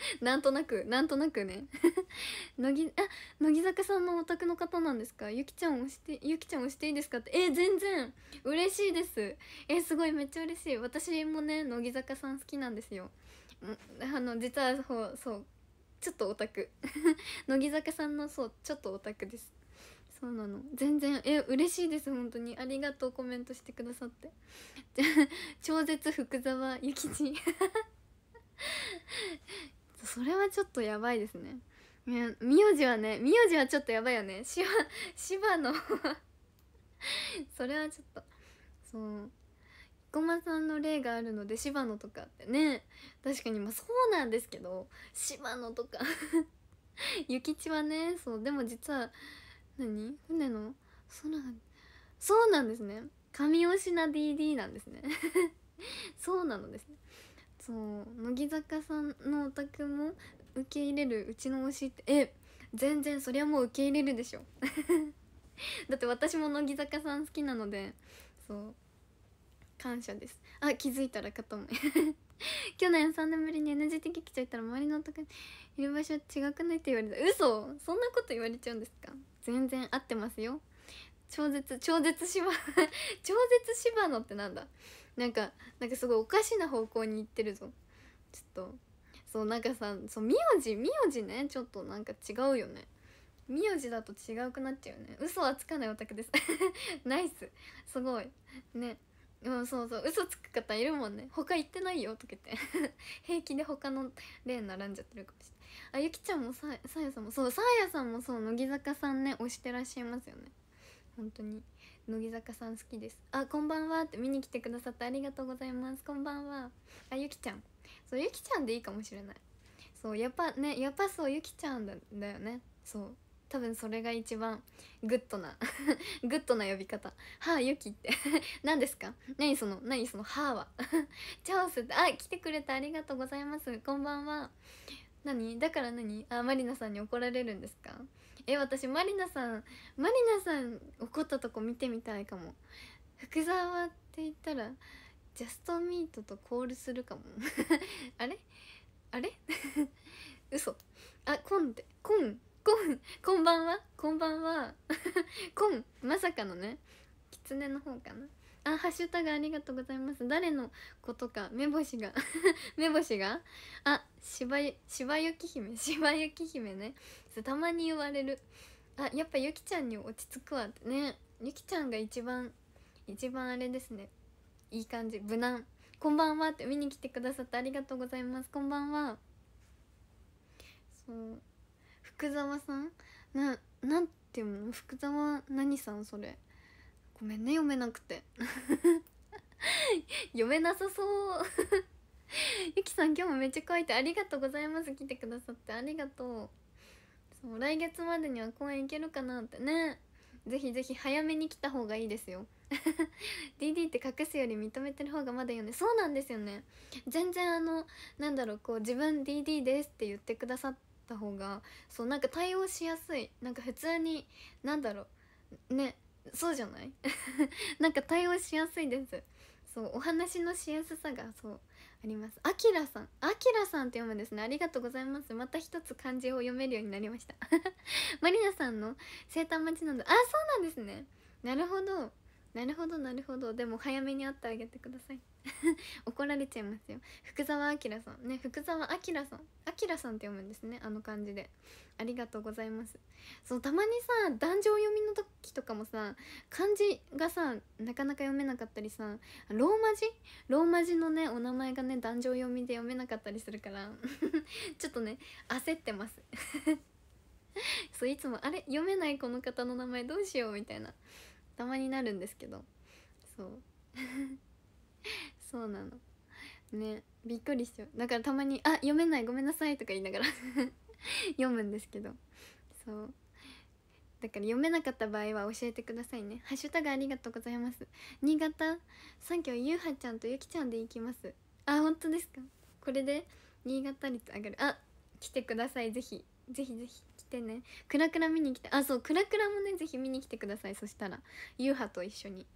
なんとなくなんとなくね 乃木あ乃木坂さんのお宅の方なんですかゆきちゃんをしてゆきちゃんをしていいですかってえ全然嬉しいですえすごいめっちゃ嬉しい私もね乃木坂さん好きなんですよあの実はそうそうちょっとオタク 乃木坂さんのそうちょっとオタクですそうなの全然え嬉しいです本当にありがとうコメントしてくださって超絶福沢諭吉それはちょっとやばいですね名字はね名字はちょっとやばいよね芝芝の それはちょっとそう生駒さんの例があるので芝野とかってね確かにまあそうなんですけど芝野とか 諭吉はねそうでも実は何船のそうなんですね神吉な DD なんですね そうなのですねそう乃木坂さんのお宅も受け入れるうちの推しってえ全然そりゃもう受け入れるでしょ だって私も乃木坂さん好きなのでそう感謝ですあ気づいたら思い 去年3年ぶりに NGT 来ちゃったら周りのお宅にいる場所違くないって言われた嘘そんなこと言われちゃうんですか全然合ってますよ超絶超絶芝 超絶芝野ってなんだなんかなんかすごいおかしな方向に行ってるぞちょっとそうなんかさそう名字名字ねちょっとなんか違うよね名字だと違うくなっちゃうよね嘘はつかないオタクです ナイスすごいねうんそうそう嘘つく方いるもんね他行ってないよとか言って 平気で他の例並んじゃってるかもしれないあゆきちゃんもささやさんもそうさやさんもそう乃木坂さんね推してらっしゃいますよね本当に乃木坂さん好きですあこんばんはって見に来てくださってありがとうございますこんばんはあゆきちゃんそうゆきちゃんでいいかもしれないそうやっぱねやっぱそうゆきちゃんだだよねそう多分それが一番グッドな グッドな呼び方「はあゆき」って 何ですか何その何その「はあは」チャオスってあ来てくれてありがとうございますこんばんは何だから何あまりなさんに怒られるんですか え私まりなさんまりなさん怒ったとこ見てみたいかも福沢って言ったらジャストミートとコールするかも あれあれ 嘘あコンってコンコンこんばんはこんばんはコンまさかのね狐の方かなあハッシュタグありがとうございます誰のことか目星が目星があしばゆき姫しばゆき姫ねたまに言われるあやっぱゆきちゃんに落ち着くわってねゆきちゃんが一番一番あれですねいい感じ無難こんばんはって見に来てくださってありがとうございますこんばんはそう福沢さんななんていうの福沢何さんそれごめんね読めなくて 読めなさそう ゆきさん今日もめっちゃ書いてありがとうございます来てくださってありがとうそう来月までには公演行けるかなってねぜひぜひ早めに来た方がいいですよ DD って隠すより認めてる方がまだよねそうなんですよね全然あのなんだろうこう自分 DD ですって言ってくださった方がそうなんか対応しやすいなんか普通になんだろうねそうじゃない なんか対応しやすいですそうお話のしやすさがそうありますあきらさんあきらさんって読むんですねありがとうございますまた一つ漢字を読めるようになりましたまりなさんの生誕待ちなんだあそうなんですねなるほどなるほどなるほどでも早めに会ってあげてください 怒られちゃいますよ福沢明さんね福沢明さん明さんって読むんですねあの感じでありがとうございますそうたまにさ壇上読みの時とかもさ漢字がさなかなか読めなかったりさローマ字ローマ字のねお名前がね壇上読みで読めなかったりするから ちょっとね焦ってます そういつもあれ読めないこの方の名前どうしようみたいなたまになるんですけどそうそうなのねびっくりしちゃうだからたまに「あ読めないごめんなさい」とか言いながら 読むんですけどそうだから読めなかった場合は教えてくださいねハッシュタグありがとうございます新潟3郷ゆうはちゃんとゆきちゃんで行きますあ本当ですかこれで新潟率上がるあ来てくださいぜひぜひぜひ来てねくらくら見に来てあそうくらくらもねぜひ見に来てくださいそしたらゆうはと一緒に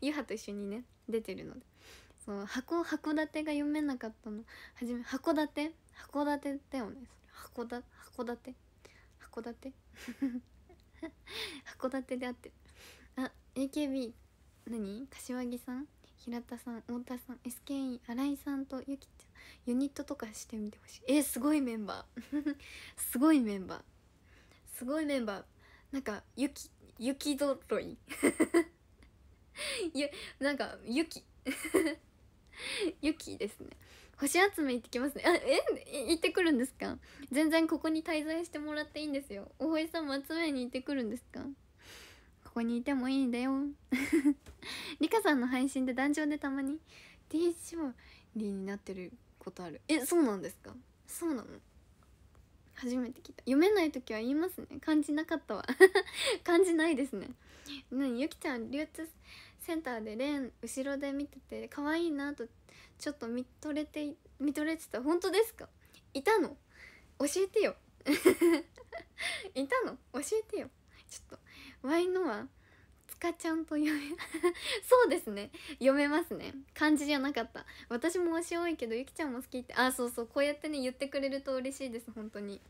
ゆうはと一緒にね出てるのでそう箱函館が読めなかったのはじめ函館函館だよね函館函館函館 函館であってあ AKB 何柏木さん平田さん太田さん SKE 新井さんとゆきちゃんユニットとかしてみてほしいえー、すごいメンバー すごいメンバーすごいメンバーなんかゆきどろい いやなんかきユキですね星集め行ってきますねあえ行ってくるんですか全然ここに滞在してもらっていいんですよお星も集めに行ってくるんですかここにいてもいいんだよ リカさんの配信で壇上でたまに D h はリーになってることあるえそうなんですかそうなの初めて聞いた読めない時は言いますね感じなかったわ 感じないですねなゆきちゃん流通センターでレーン後ろで見てて可愛いなとちょっと見とれて見とれてた本当ですかいたの教えてよ いたの教えてよちょっとワイのはつかちゃんと読め そうですね読めますね漢字じゃなかった私も推し多いけどゆきちゃんも好きってあそうそうこうやってね言ってくれると嬉しいです本当に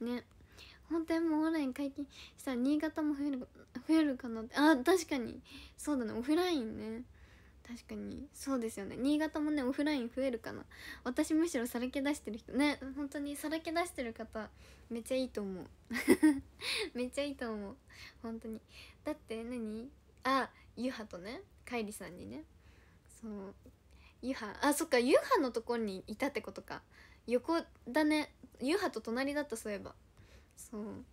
ね本店もオンライン解禁したら新潟も増える増えるかなってあ確かにそうだねオフラインね確かにそうですよね新潟もねオフライン増えるかな私むしろさらけ出してる人ね本当にさらけ出してる方めっちゃいいと思う めっちゃいいと思う本当にだって何あゆはとねかいりさんにねそうゆはあそっかゆはのところにいたってことか横だねゆはと隣だったそういえばそう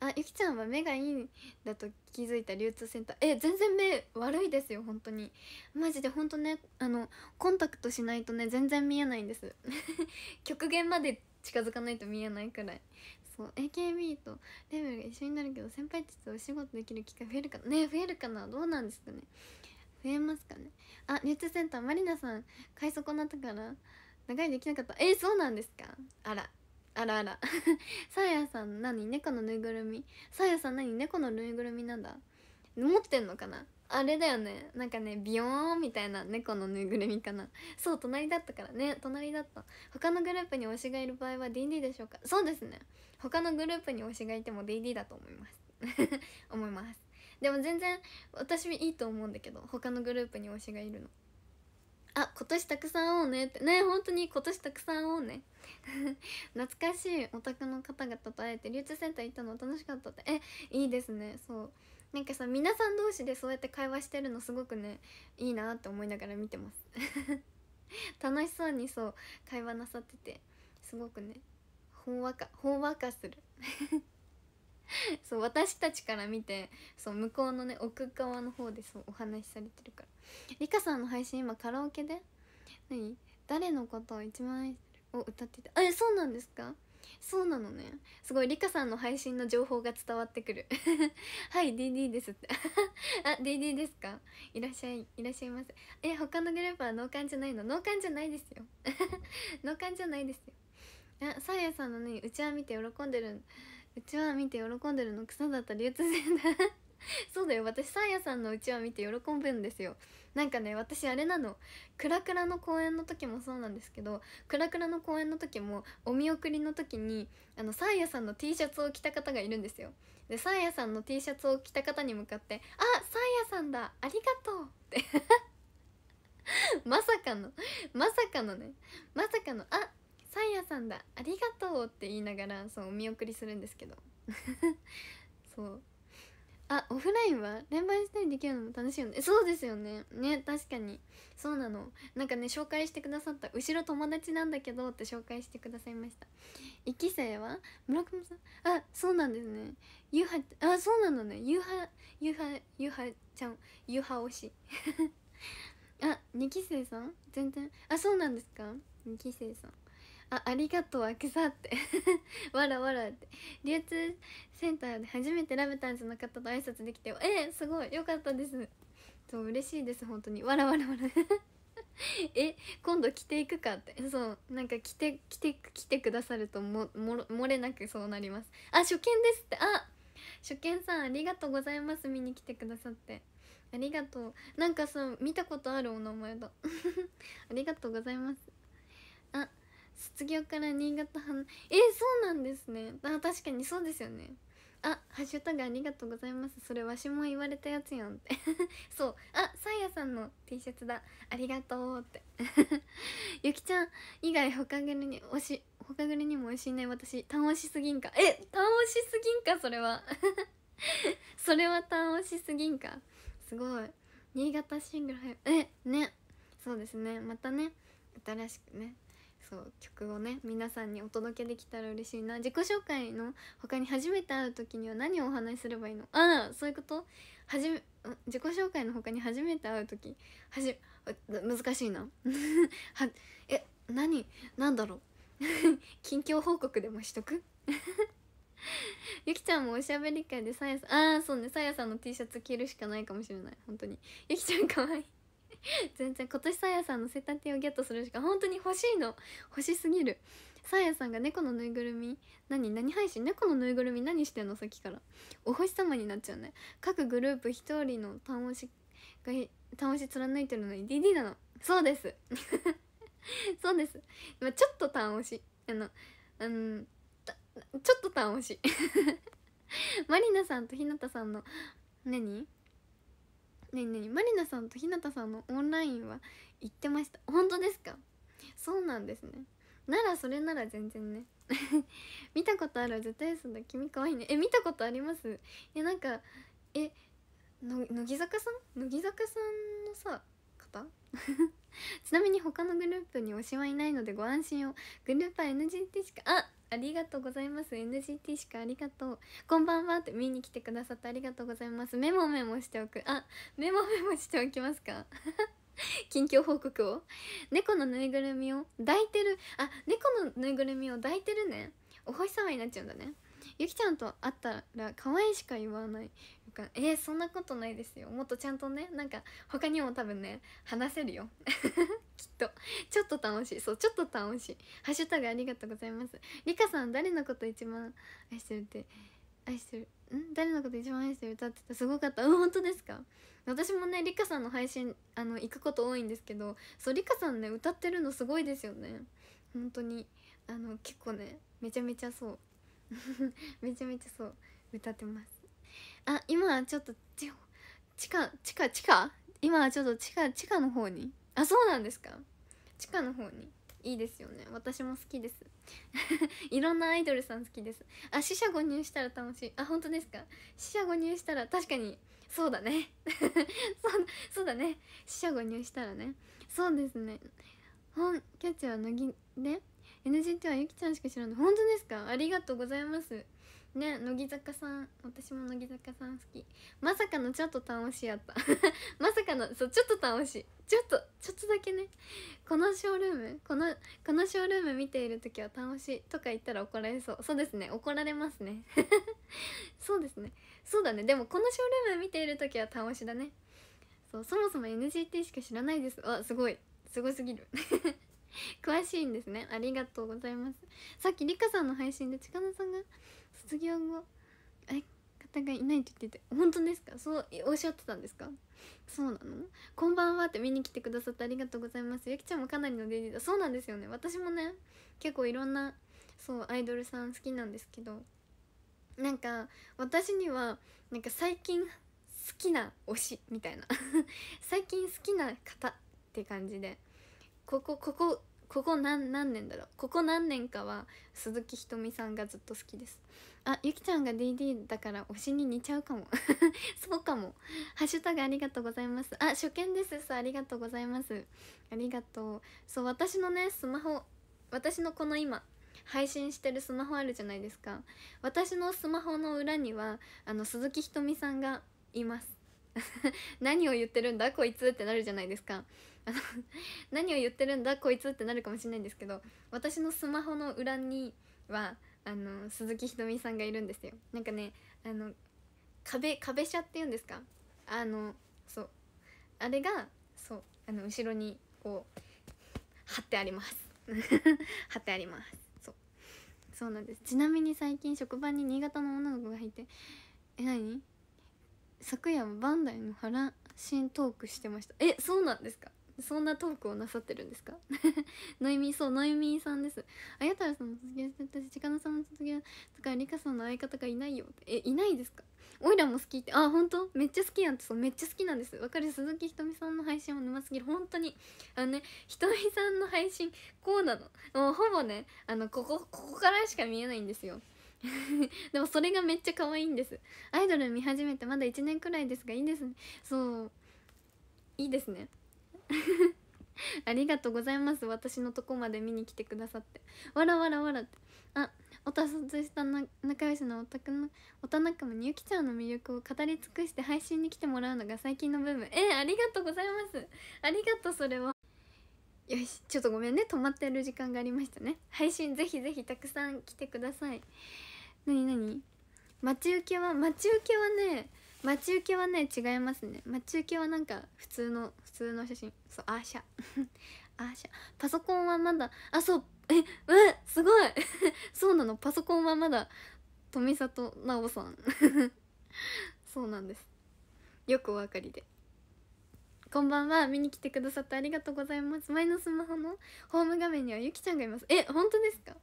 あゆきちゃんは目がいいんだと気づいた流通センターえ全然目悪いですよ本当にマジで本当ねあのコンタクトしないとね全然見えないんです 極限まで近づかないと見えないくらいそう AKB とレベルが一緒になるけど先輩たちとお仕事できる機会増えるかなね増えるかなどうなんですかね増えますかねあ流通センターまりなさん買い損なったから長いできなかったえそうなんですかあらあらあら さやさん何猫のぬいぐるみさやさん何猫のぬいぐるみなんだ持ってんのかなあれだよねなんかねビヨーンみたいな猫のぬいぐるみかなそう隣だったからね隣だった他のグループに推しがいる場合は DD でしょうかそうですね他のグループに推しがいても DD だと思います 思いますでも全然私いいと思うんだけど他のグループに推しがいるのあ今年たくさん会おうねってね本当に今年たくさん会おうね 懐かしいお宅の方々と会えて流通センター行ったの楽しかったってえいいですねそうなんかさ皆さん同士でそうやって会話してるのすごくねいいなって思いながら見てます 楽しそうにそう会話なさっててすごくねほんわかほんわかする そう私たちから見てそう向こうのね奥側の方でそうお話しされてるからリカさんの配信今カラオケで何誰のことを一番愛してるを歌ってたえそうなんですかそうなのねすごいリカさんの配信の情報が伝わってくる はい DD ですって あ DD ですかいらっしゃいいらっしゃいませえ他のグループは脳幹じゃないの脳幹じゃないですよ脳幹じゃないですよあサーヤさんのねうちわ見て喜んでるんうちわ見て喜んでるの草だった流通線だ そうだよ私サーヤさんのうちわ見て喜ぶんですよなんかね私あれなのクラクラの公演の時もそうなんですけどクラクラの公演の時もお見送りの時にあのサーヤさんの T シャツを着た方がいるんですよでサーヤさんの T シャツを着た方に向かって「あサーヤさんだありがとう」って まさかのまさかのねまさかの「あサーヤさんだありがとう」って言いながらそうお見送りするんですけど そうあオフラインは連番したりできるのも楽しいよねそうですよねね確かにそうなのなんかね紹介してくださった後ろ友達なんだけどって紹介してくださいました1期生は村上さんあそうなんですねゆはあそうなのねゆはゆはゆはちゃんゆは推し あ2期生さん全然あそうなんですか2期生さんあありがとうあけさって わらわらって流通センターで初めてラブタンズの方と挨拶できてえー、すごいよかったですそう嬉しいです本当にわらわらわら え今度着ていくかってそうなんか着て着て来てくださるともも漏れなくそうなりますあ初見ですってあ初見さんありがとうございます見に来てくださってありがとうなんかさ見たことあるお名前だ ありがとうございますあ卒業から新潟はえー、そうなんですねあ確かにそうですよねあハッシュタグありがとうございますそれわしも言われたやつやんって そうあさやさんの T シャツだありがとうって ゆきちゃん以外ほかぐるに押しほかぐるにも押しない私単押しすぎんかえ単押しすぎんかそれは それは単押しすぎんかすごい新潟シングルえねそうですねまたね新しくねそう曲をね皆さんにお届けできたら嬉しいな自己紹介の他に初めて会う時には何をお話しすればいいのああそういうことはじめ自己紹介の他に初めて会う時はじ難しいな はえ何何だろう 近況報告でもしとく ゆきちゃんもおしゃべり会でさやさんああそうねさやさんの T シャツ着るしかないかもしれない本当にゆきちゃんかわいい 全然今年さやさんのせたてをゲットするしか本当に欲しいの欲しすぎるさやさんが猫のぬいぐるみ何何配信猫のぬいぐるみ何してんのさっきからお星様になっちゃうね各グループ一人の単押しが単押し貫いてるのに DD なのそうです そうです今ちょっと単押しあのうんちょっと単押しまりなさんと日向さんの何何えねまりなさんと日向さんのオンラインは行ってました本当ですかそうなんですねならそれなら全然ね 見たことある絶対そうだ君かわいいねえ見たことありますえなんかえの乃木坂さん乃木坂さんのさ方 ちなみに他のグループに推しはいないのでご安心をグループは NGT しかあありがとうございます NGT しかありがとうこんばんはって見に来てくださってありがとうございますメモメモしておくあメモメモしておきますか 近況報告を猫のぬいぐるみを抱いてるあ猫のぬいぐるみを抱いてるねお星様になっちゃうんだねゆきちゃんと会ったら可愛いしか言わないえー、そんなことないですよもっとちゃんとねなんか他にも多分ね話せるよきっとちょっと楽しいそうちょっと楽しいハッシュタグありがとうございますリカさん誰のこと一番愛してるって愛してるん誰のこと一番愛してる歌ってたすごかったうん本当ですか私もねリカさんの配信あの行くこと多いんですけどそうリカさんね歌ってるのすごいですよね本当にあの結構ねめちゃめちゃそう めちゃめちゃそう歌ってますあ今はちょっと地方下地下地下今はちょっと地下地下の方にあそうなんですか地下の方にいいですよね私も好きです いろんなアイドルさん好きですあ死者誤入したら楽しいあ本当ですか死者誤入したら確かにそうだね そうだね死者誤入したらねそうですね本キャッチは乃木で NGT はゆきちゃんしか知らない本当ですかありがとうございますね乃木坂さん私も乃木坂さん好きまさかのちょっと楽しいやった まさかのそうちょっと楽しいちょっとちょっとだけねこのショールームこのこのショールーム見ている時は楽しいとか言ったら怒られそうそうですね怒られますね そうですねそうだねでもこのショールーム見ている時は楽しだねそうそもそも NGT しか知らないですあすごいすごすぎる 詳しいんですねありがとうございますさっきりかさんの配信でちかさんが卒業後あれ方がいないって言ってて本当ですかそうおっしゃってたんですかそうなのこんばんはって見に来てくださってありがとうございますゆきちゃんもかなりのデイリーだそうなんですよね私もね結構いろんなそうアイドルさん好きなんですけどなんか私にはなんか最近好きな推しみたいな 最近好きな方って感じでここここここ何何年だろうここ何年かは鈴木ひとみさんがずっと好きですあゆきちゃんが DD だから推しに似ちゃうかも そうかもハッシュタグありがとうございますあ初見ですそうありがとうございますありがとうそう私のねスマホ私のこの今配信してるスマホあるじゃないですか私のスマホの裏にはあの鈴木ひとみさんがいます 何を言ってるんだこいつってなるじゃないですか 何を言ってるんだこいつってなるかもしれないんですけど私のスマホの裏にはあの鈴木ひとみさんがいるんですよなんかねあの壁壁車っていうんですかあのそうあれがそうあの後ろにこう貼ってあります 貼ってありますそうそうなんですちなみに最近職場に新潟の女の子がいてえ何昨夜はバンダイの原新トークしてましたえそうなんですかそんなトークをなさってるんですかノイミーそうノイミーさんですあやたらさんも卒業して私ちかなさんも卒業とかりかさんの相方がいないよえいないですかおいらも好きってあ本当めっちゃ好きやんってそうめっちゃ好きなんですわかる鈴木ひとみさんの配信は沼すぎる本当にあのねひとみさんの配信こうなのもうほぼねあのここここからしか見えないんですよでもそれがめっちゃ可愛いんですアイドル見始めてまだ1年くらいですがいいですねそういいですね ありがとうございます私のとこまで見に来てくださってわらわらわらってあおた卒したな仲良しのおたくのおた仲間にゆきちゃんの魅力を語り尽くして配信に来てもらうのが最近のブームえー、ありがとうございますありがとうそれはよしちょっとごめんね止まってる時間がありましたね配信ぜひぜひたくさん来てくださいなになに待ち受けは待ち受けはね待ち受けはね違いますね待ち受けはなんか普通の普通の写真そうあーしゃあーしゃパソコンはまだあそうえうすごい そうなのパソコンはまだ富里奈緒さん そうなんですよくお分かりでこんばんは見に来てくださってありがとうございます前のスマホのホーム画面にはゆきちゃんがいますえ本当ですか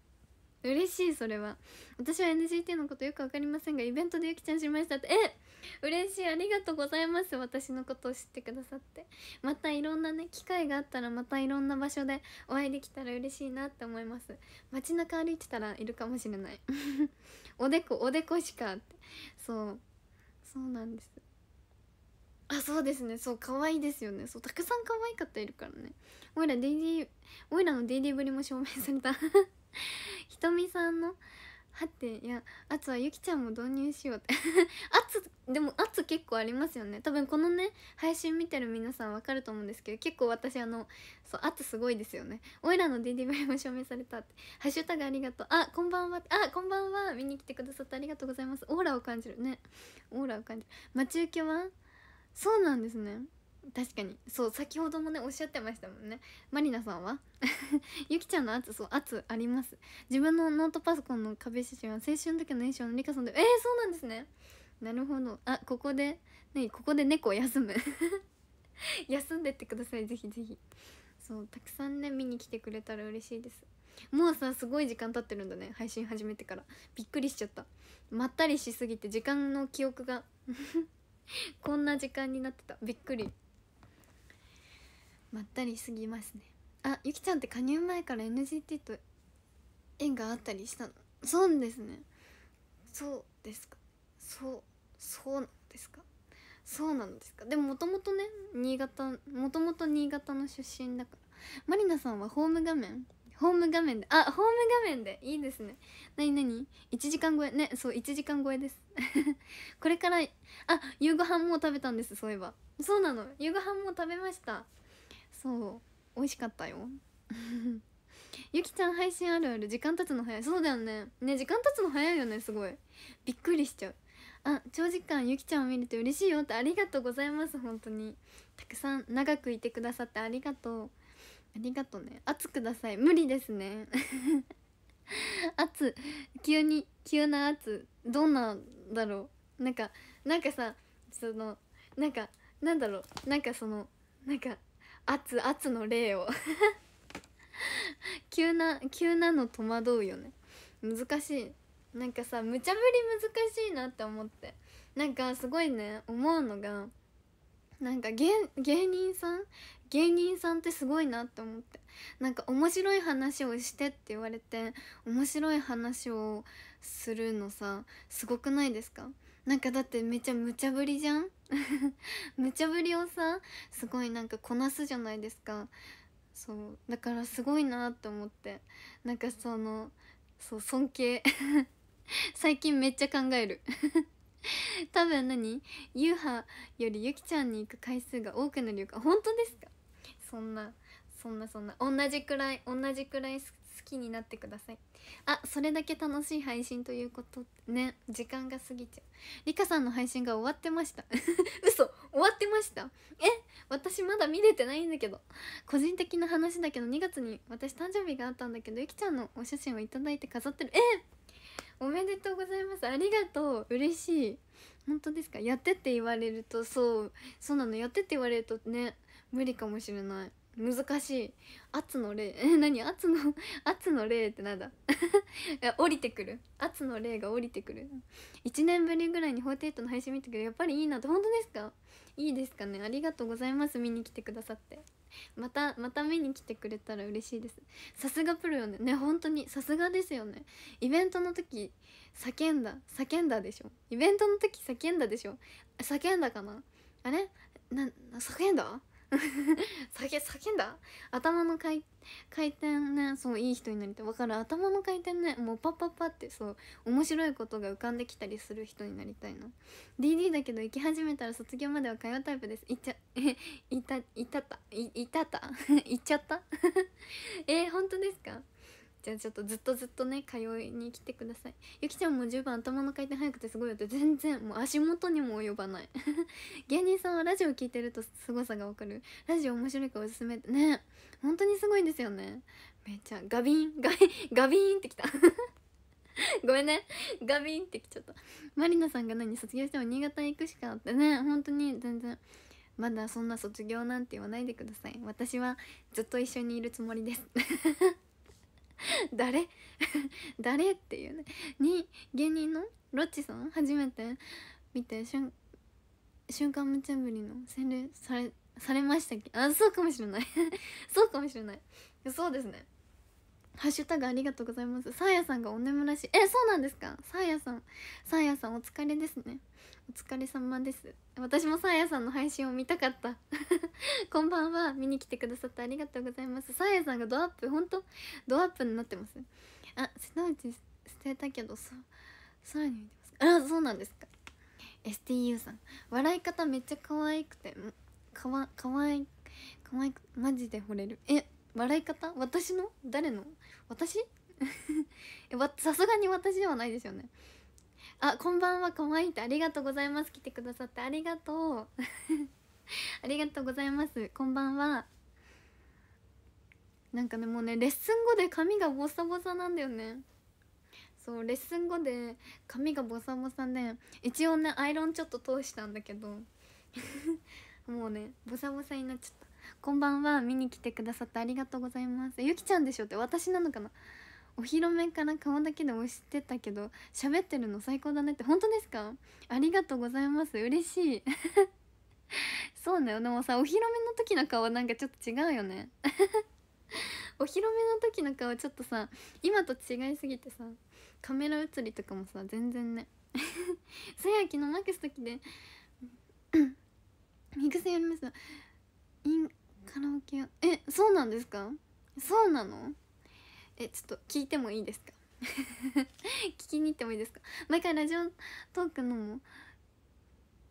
嬉しいそれは私は NGT のことよく分かりませんがイベントでゆきちゃんしましたってえ嬉しいありがとうございます私のことを知ってくださってまたいろんなね機会があったらまたいろんな場所でお会いできたら嬉しいなって思います街中歩いてたらいるかもしれない おでこおでこしかってそうそうなんですあそうですねそう可愛いですよねそうたくさん可愛い方いるからねおいら DD おいらの DD ぶりも証明された ひとみさんのはていやあつはゆきちゃんも導入しようって あつでもあつ結構ありますよね多分このね配信見てる皆さんわかると思うんですけど結構私あのそうあつすごいですよねおいらの DD バレも証明されたってハッシュタグありがとうあこんばんはあこんばんは見に来てくださってありがとうございますオーラを感じるねオーラを感じる待ち受けはそうなんですね確かにそう先ほどもねおっしゃってましたもんねまりなさんはゆき ちゃんの圧そう圧あります自分のノートパソコンの壁写真は青春の時の衣装のりかさんでえー、そうなんですねなるほどあここでねここで猫休む 休んでってくださいぜひぜひそうたくさんね見に来てくれたら嬉しいですもうさすごい時間経ってるんだね配信始めてからびっくりしちゃったまったりしすぎて時間の記憶が こんな時間になってたびっくりまったりすぎますねあゆきちゃんって加入前から NGT と縁があったりしたのそうですねそうですかそうそうなんですかそうなんですかでももともとね新潟もともと新潟の出身だからまりなさんはホーム画面ホーム画面であホーム画面でいいですね何にな1時間超えねそう1時間超えです これからあ夕ご飯も食べたんですそういえばそうなの夕ご飯も食べましたそう美味しかったよゆきちゃん配信あるある時間経つの早いそうだよねね時間経つの早いよねすごいびっくりしちゃうあ長時間ゆきちゃんを見れて嬉しいよってありがとうございます本当にたくさん長くいてくださってありがとうありがとうね熱ください無理ですね熱 急に急な圧どんなんだろうなんかなんかさそのなんかなんだろうなんかそのなんか熱圧の例を 急な急なの戸惑うよね難しいなんかさ無茶ぶり難しいなって思ってなんかすごいね思うのがなんか芸人さん芸人さんってすごいなって思ってなんか面白い話をしてって言われて面白い話をするのさすごくないですかなんかだってめちゃ無茶ぶりじゃん 無茶ぶりをさすごいなんかこなすじゃないですかそうだからすごいなって思ってなんかそのそう尊敬 最近めっちゃ考える 多分何ゆうはよりゆきちゃんに行く回数が多くなるよか本当ですかそんなそんなそんな同じくらい同じくらい好きになってくださいあそれだけ楽しい配信ということね時間が過ぎちゃうりかさんの配信が終わってました 嘘終わってましたえ私まだ見れてないんだけど個人的な話だけど2月に私誕生日があったんだけどゆきちゃんのお写真を頂いて飾ってるえおめでとうございますありがとう嬉しい本当ですかやってって言われるとそうそうなのやってって言われるとね無理かもしれない難しい圧の霊え 何圧の圧の霊ってなんだ 降りてくる圧の霊が降りてくる1年ぶりぐらいに48の配信見たけどやっぱりいいなって本当ですかいいですかねありがとうございます見に来てくださってまたまた見に来てくれたら嬉しいですさすがプロよねね本当にさすがですよねイベントの時叫んだ叫んだでしょイベントの時叫んだでしょ叫んだかなあれな叫んだ 叫叫んだ頭の回回転ねそういい人になりたいわかる頭の回転ねもうパッパッパってそう面白いことが浮かんできたりする人になりたいの DD だけど行き始めたら卒業までは通うタイプですいっちゃえ いたいたったいいたった いっちゃったえ本当ですかじゃあちょっとずっとずっとね通いに来てくださいゆきちゃんも10番頭の回転速くてすごいよって全然もう足元にも及ばない 芸人さんはラジオ聞いてると凄さがわかるラジオ面白いからおすすめってね本当にすごいんですよねめっちゃガビンガビンガビンってきた ごめんねガビンってきちゃったまりなさんが何卒業しても新潟行くしかってね本当に全然まだそんな卒業なんて言わないでください私はずっと一緒にいるつもりです 誰 誰っていうねに芸人のロッチさん初めて見て瞬瞬間無茶ぶりの洗礼されされましたっけあそうかもしれない そうかもしれないそうですねハッシュタグありがとうございますサーヤさんがお眠らしいえそうなんですかサーヤさんサーヤさんお疲れですねお疲れ様です私もさーヤさんの配信を見たかった こんばんは見に来てくださってありがとうございますさーヤさんがドアップ本当ドアップになってますあすなわち捨てたけどさ空に見てますあそうなんですか STU さん笑い方めっちゃ可愛くてかわかわいかわいくマジで惚れるえ笑い方私の誰の私 さすがに私ではないですよねあこんばんはかわいいってありがとうございます来てくださってありがとう ありがとうございますこんばんはなんかねもうねレッスン後で髪がボサボサなんだよねそうレッスン後で髪がボサボサで一応ねアイロンちょっと通したんだけど もうねボサボサになっちゃったこんばんは見に来てくださってありがとうございますゆきちゃんでしょって私なのかなお披露目から顔だけでも知ってたけど喋ってるの最高だねって本当ですかありがとうございます嬉しい そうだよでもさお披露目の時の顔なんかちょっと違うよね お披露目の時の顔ちょっとさ今と違いすぎてさカメラ写りとかもさ全然ねさ やきのマックス時でミクセやりましたインカラオケえそうなんですかそうなのえちょっと聞いてもいいですか 聞きに行ってもいいですか毎回ラジオトークのも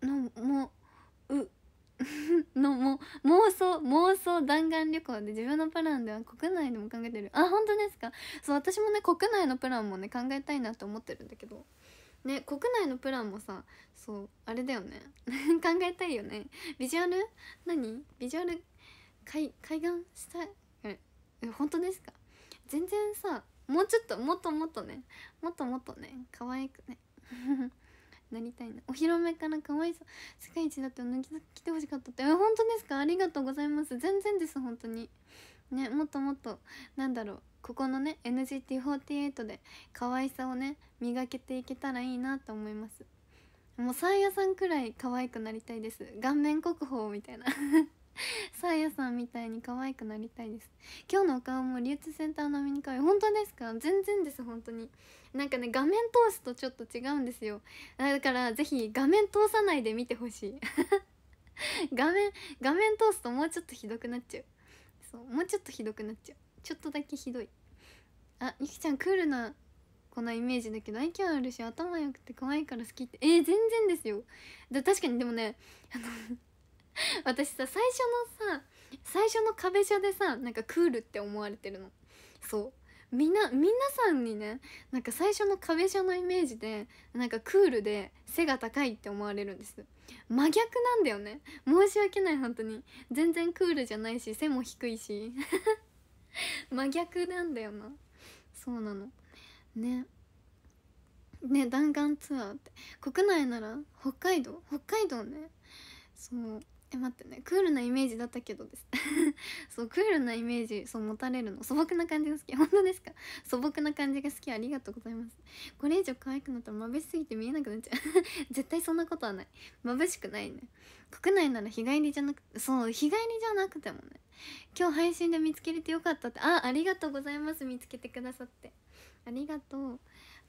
のもう のも妄想妄想弾丸旅行で自分のプランでは国内でも考えてるあ本当ですかそう私もね国内のプランもね考えたいなと思ってるんだけどね国内のプランもさそうあれだよね 考えたいよねビジュアル何ビジュアル海海岸したいえ本当ですか全然さもうちょっともっともっとねもっともっとね可愛くね なりたいなお披露目から可愛さ世界一だって同じ来てほしかったってえ本当ですかありがとうございます全然です本当にねもっともっとなんだろうここのね NGT48 で可愛さをね磨けていけたらいいなと思いますもうサーヤさんくらい可愛くなりたいです顔面国宝みたいなさあやさんみたいに可愛くなりたいです今日のお顔も流通センター並みに可愛い本当ですか全然です本当になんかね画面通すとちょっと違うんですよだから是非画面通さないで見てほしい 画面画面通すともうちょっとひどくなっちゃうそうもうちょっとひどくなっちゃうちょっとだけひどいあゆきちゃんクールなこのイメージだけど愛嬌あるし頭良くて可愛いから好きってえー、全然ですよで確かにでもねあの 私さ最初のさ最初の壁車でさなんかクールって思われてるのそうみんな皆さんにねなんか最初の壁車のイメージでなんかクールで背が高いって思われるんです真逆なんだよね申し訳ない本当に全然クールじゃないし背も低いし 真逆なんだよなそうなのねね弾丸ツアーって国内なら北海道北海道ねそうえ待ってねクールなイメージだったけどです そうクールなイメージそう持たれるの素朴な感じが好き 本当ですか素朴な感じが好きありがとうございますこれ以上可愛くなったら眩しすぎて見えなくなっちゃう 絶対そんなことはない眩しくないね国内なら日帰りじゃなくそう日帰りじゃなくてもね今日配信で見つけれてよかったってあありがとうございます見つけてくださってありがとう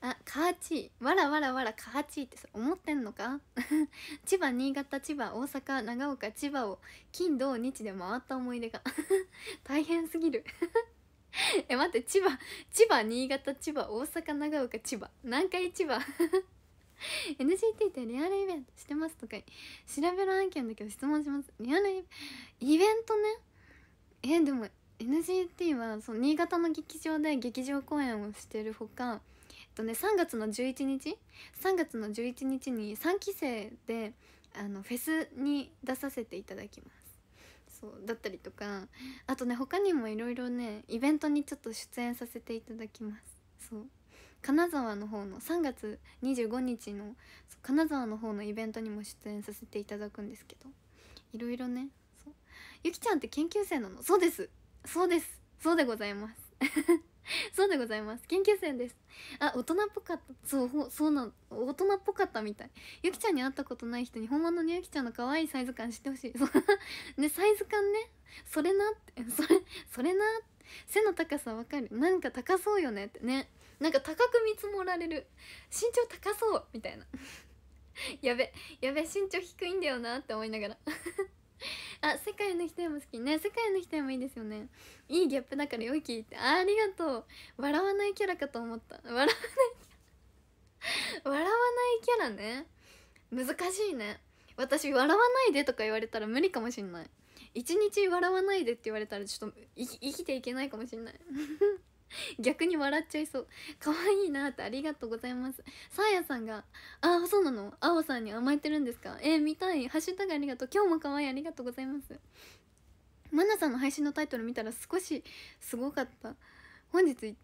あカーチーわらわらわらカーチーって思ってんのか 千葉新潟千葉大阪長岡千葉を金土日で回った思い出が 大変すぎる え待って千葉千葉新潟千葉大阪長岡千葉何回千葉 n g t ってリアルイベントしてますとか調べる案件だけど質問しますリアルイベントねえでも n g t はその新潟の劇場で劇場公演をしてるほかとね3月の11日3月の11日に3期生であのフェスに出させていただきますそうだったりとかあとね他にもいろいろねイベントにちょっと出演させていただきますそう金沢の方の3月25日の金沢の方のイベントにも出演させていただくんですけどいろいろねゆきちゃんって研究生なのそうですそうですそうでございます そうでございます研究生ですあ大人っぽかったそうそうな大人っぽかったみたいゆきちゃんに会ったことない人に本物のゆきちゃんの可愛いサイズ感知ってほしいね サイズ感ねそれなってそれそれな背の高さわかるなんか高そうよねってねなんか高く見積もられる身長高そうみたいな やべやべ身長低いんだよなって思いながら あ世界の人へも好きね世界の人へもいいですよねいいギャップだから良いきってありがとう笑わないキャラかと思った笑わない 笑わないキャラね難しいね私笑わないでとか言われたら無理かもしんない一日笑わないでって言われたらちょっと生きていけないかもしんない 逆に笑っちゃいそう可愛いなってありがとうございますさあやさんがああそうなのあおさんに甘えてるんですかえー、見たいハッシュタグありがとう今日も可愛いありがとうございますマナさんの配信のタイトル見たら少しすごかった本日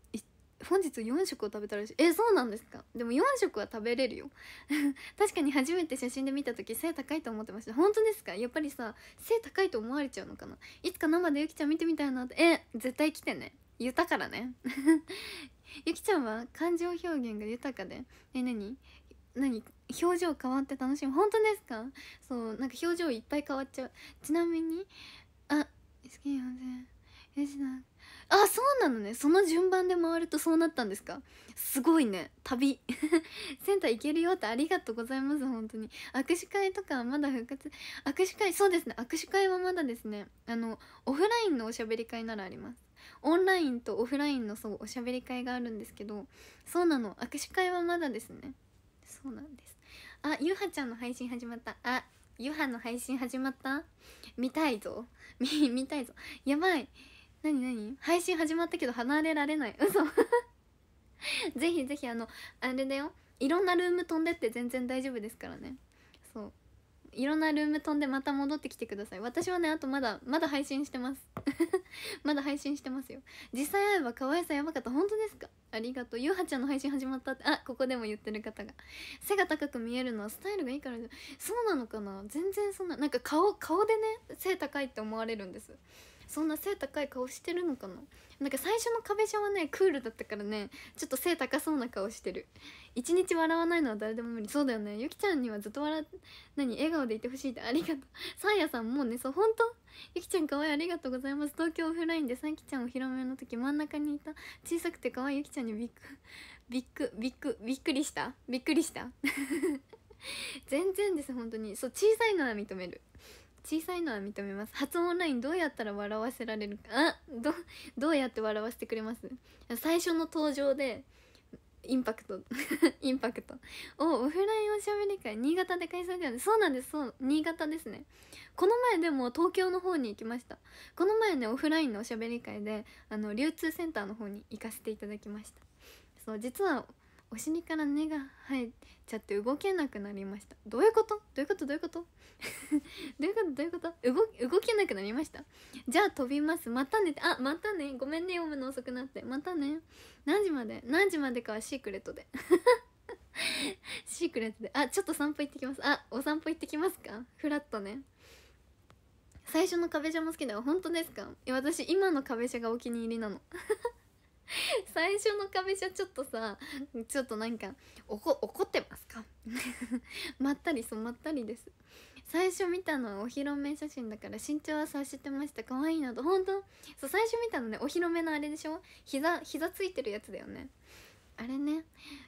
本日4食を食べたらしいえそうなんですかでも4食は食べれるよ 確かに初めて写真で見た時背高いと思ってました本当ですかやっぱりさ背高いと思われちゃうのかないつか生でゆきちゃん見てみたいなってえ絶対来てね豊かだね ゆきちゃんは感情表現が豊かでえ何何表情変わって楽しむ本当ですかそうなんか表情いっぱい変わっちゃうちなみにあ好きよね吉田あそうなのねその順番で回るとそうなったんですかすごいね旅 センター行けるよってありがとうございます本当に握手会とかはまだ復活握手会そうですね握手会はまだですねあのオフラインのおしゃべり会ならありますオンラインとオフラインのそうおしゃべり会があるんですけどそうなの握手会はまだですねそうなんですあゆはちゃんの配信始まったあゆはの配信始まった見たいぞ 見たいぞやばいなになに配信始まったけど離れられない嘘 ぜひぜひあのあれだよいろんなルーム飛んでって全然大丈夫ですからねそういろんなルーム飛んでまた戻ってきてください私はねあとまだまだ配信してます まだ配信してますよ実際会えば可愛さやばかった本当ですかありがとうゆうはちゃんの配信始まったってあここでも言ってる方が背が高く見えるのはスタイルがいいからそうなのかな全然そんななんか顔顔でね背高いって思われるんですそんな背高い顔してるのかななんか最初の壁じゃはねクールだったからねちょっと背高そうな顔してる一日笑わないのは誰でも無理そうだよねゆきちゃんにはずっと笑何笑顔でいてほしいってありがとうさーやさんもうねそう本当ゆきちゃんかわいいありがとうございます東京オフラインでサンキちゃんお披露目の時真ん中にいた小さくてかわいいゆきちゃんにびっくびっくびっくびっくりしたびっくりした 全然です本当にそう小さいのは認める小さいのは認めます発音ラインどうやったら笑わせられるかあどどうやって笑わせてくれます最初の登場でインパクト インパクトをオフラインおしゃべり会新潟で開催だよねそうなんですそう新潟ですねこの前でも東京の方に行きましたこの前ねオフラインのおしゃべり会であの流通センターの方に行かせていただきましたそう実はお尻から根が生えちゃって動けなくなりましたどういうことどういうことどういうこと どういうことどういうこと動けなくなりましたじゃあ飛びますまたねあまたねごめんね読むの遅くなってまたね何時まで何時までかはシークレットで シークレットであちょっと散歩行ってきますあお散歩行ってきますかフラットね最初の壁じゃも好きだよ本当ですか私今の壁じゃがお気に入りなの 最初の壁じゃちょっとさちょっとなんか怒ってますか まったりそうまったりです最初見たのはお披露目写真だから身長は察してました可愛いなと本当そう最初見たのねお披露目のあれでしょ膝膝ついてるやつだよねあれね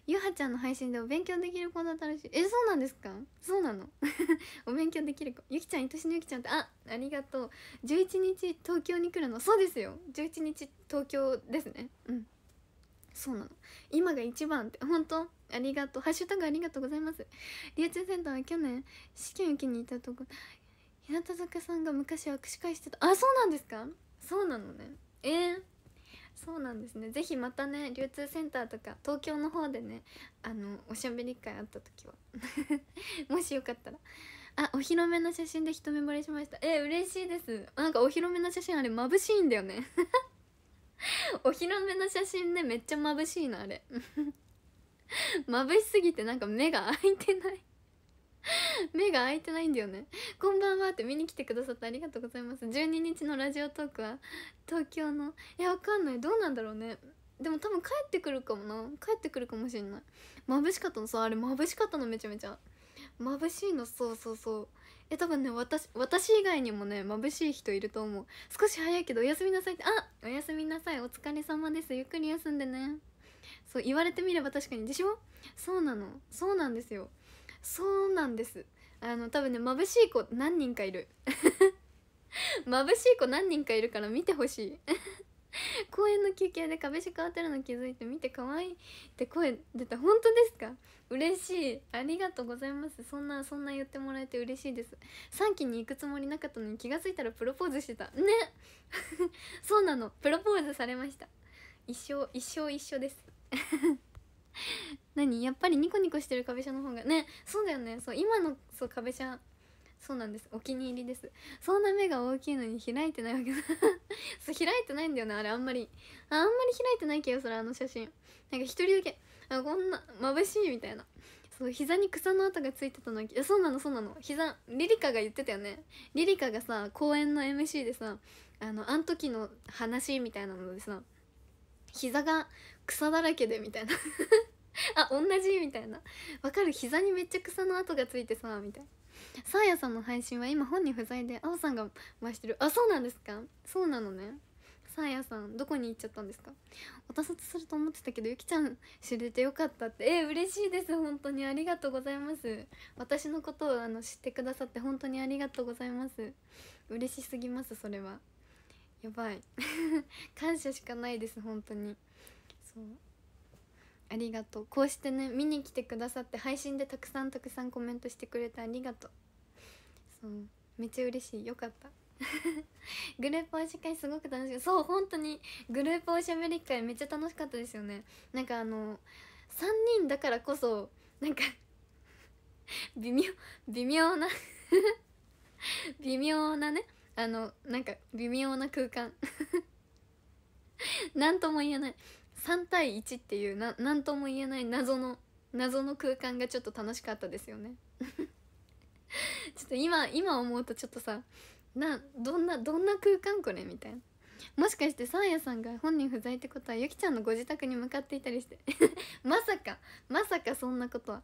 ゆはちゃんの配信でお勉強できる子だったらしいえそうなんですかそうなの お勉強できる子ゆきちゃんいとしのゆきちゃんってあありがとう11日東京に来るのそうですよ11日東京ですねうんそうなの今が一番って本当ありがとうハッシュタグありがとうございます流通センターは去年試験受けに行ったとこ日向坂さんが昔握手会してたあそうなんですかそうなのねえー、そうなんですねぜひまたね流通センターとか東京の方でねあのおしゃべり会あった時は もしよかったらあお披露目の写真で一目惚れしましたえ嬉しいですなんかお披露目の写真あれ眩しいんだよね お披露目の写真ねめっちゃ眩しいなあれ 眩しすぎてなんか目が開いてない 目が開いてないんだよねこんばんはって見に来てくださってありがとうございます12日のラジオトークは東京のいやわかんないどうなんだろうねでも多分帰ってくるかもな帰ってくるかもしんない眩しかったのさあれ眩しかったのめちゃめちゃ眩しいのそうそうそうえ多分ね私私以外にもね眩しい人いると思う少し早いけどおやすみなさいってあおやすみなさいお疲れ様ですゆっくり休んでねそう言われてみれば確かにでしょそうなのそうなんですよそうなんですあの多分ね眩しい子何人かいる 眩しい子何人かいるから見てほしい 公園の休憩で壁紙変わってるの気づいて見て可愛いって声出た本当ですか嬉しいありがとうございますそんなそんな言ってもらえて嬉しいです3期に行くつもりなかったのに気が付いたらプロポーズしてたね そうなのプロポーズされました一生一生一緒です 何やっぱりニコニコしてる壁車の方がねそうだよねそう今のそう壁車そうなんですお気に入りですそんな目が大きいのに開いてないわけだ そう開いてないんだよねあれあんまりあんまり開いてないけどそれあの写真なんか一人だけあこんな眩しいみたいなそう膝に草の跡がついてたのいやそうなのそうなの膝リリカが言ってたよねリリカがさ公演の MC でさあのあん時の話みたいなのでさ膝が草だらけでみたいな あ同じみたいなわかる膝にめっちゃ草の跡がついてさみたいなサーヤさんの配信は今本人不在であおさんが回してるあそうなんですかそうなのねサーヤさんどこに行っちゃったんですかおたさつすると思ってたけどゆきちゃん知れてよかったってえ嬉しいです本当にありがとうございます私のことをあの知ってくださって本当にありがとうございます嬉しすぎますそれはやばい 感謝しかないです本当にそうありがとうこうしてね見に来てくださって配信でたくさんたくさんコメントしてくれてありがとうそうめっちゃ嬉しいよかった グループおし会すごく楽しいそう本当にグループおしゃべり会めっちゃ楽しかったですよねなんかあの3人だからこそなんか 微妙微妙な 微妙なねあのなんか微妙な空間何とも言えない3対1っていうな何とも言えない謎の謎の空間がちょっと楽しかったですよね ちょっと今今思うとちょっとさなどんなどんな空間これみたいなもしかしてサーヤさんが本人不在ってことはゆきちゃんのご自宅に向かっていたりして まさかまさかそんなことは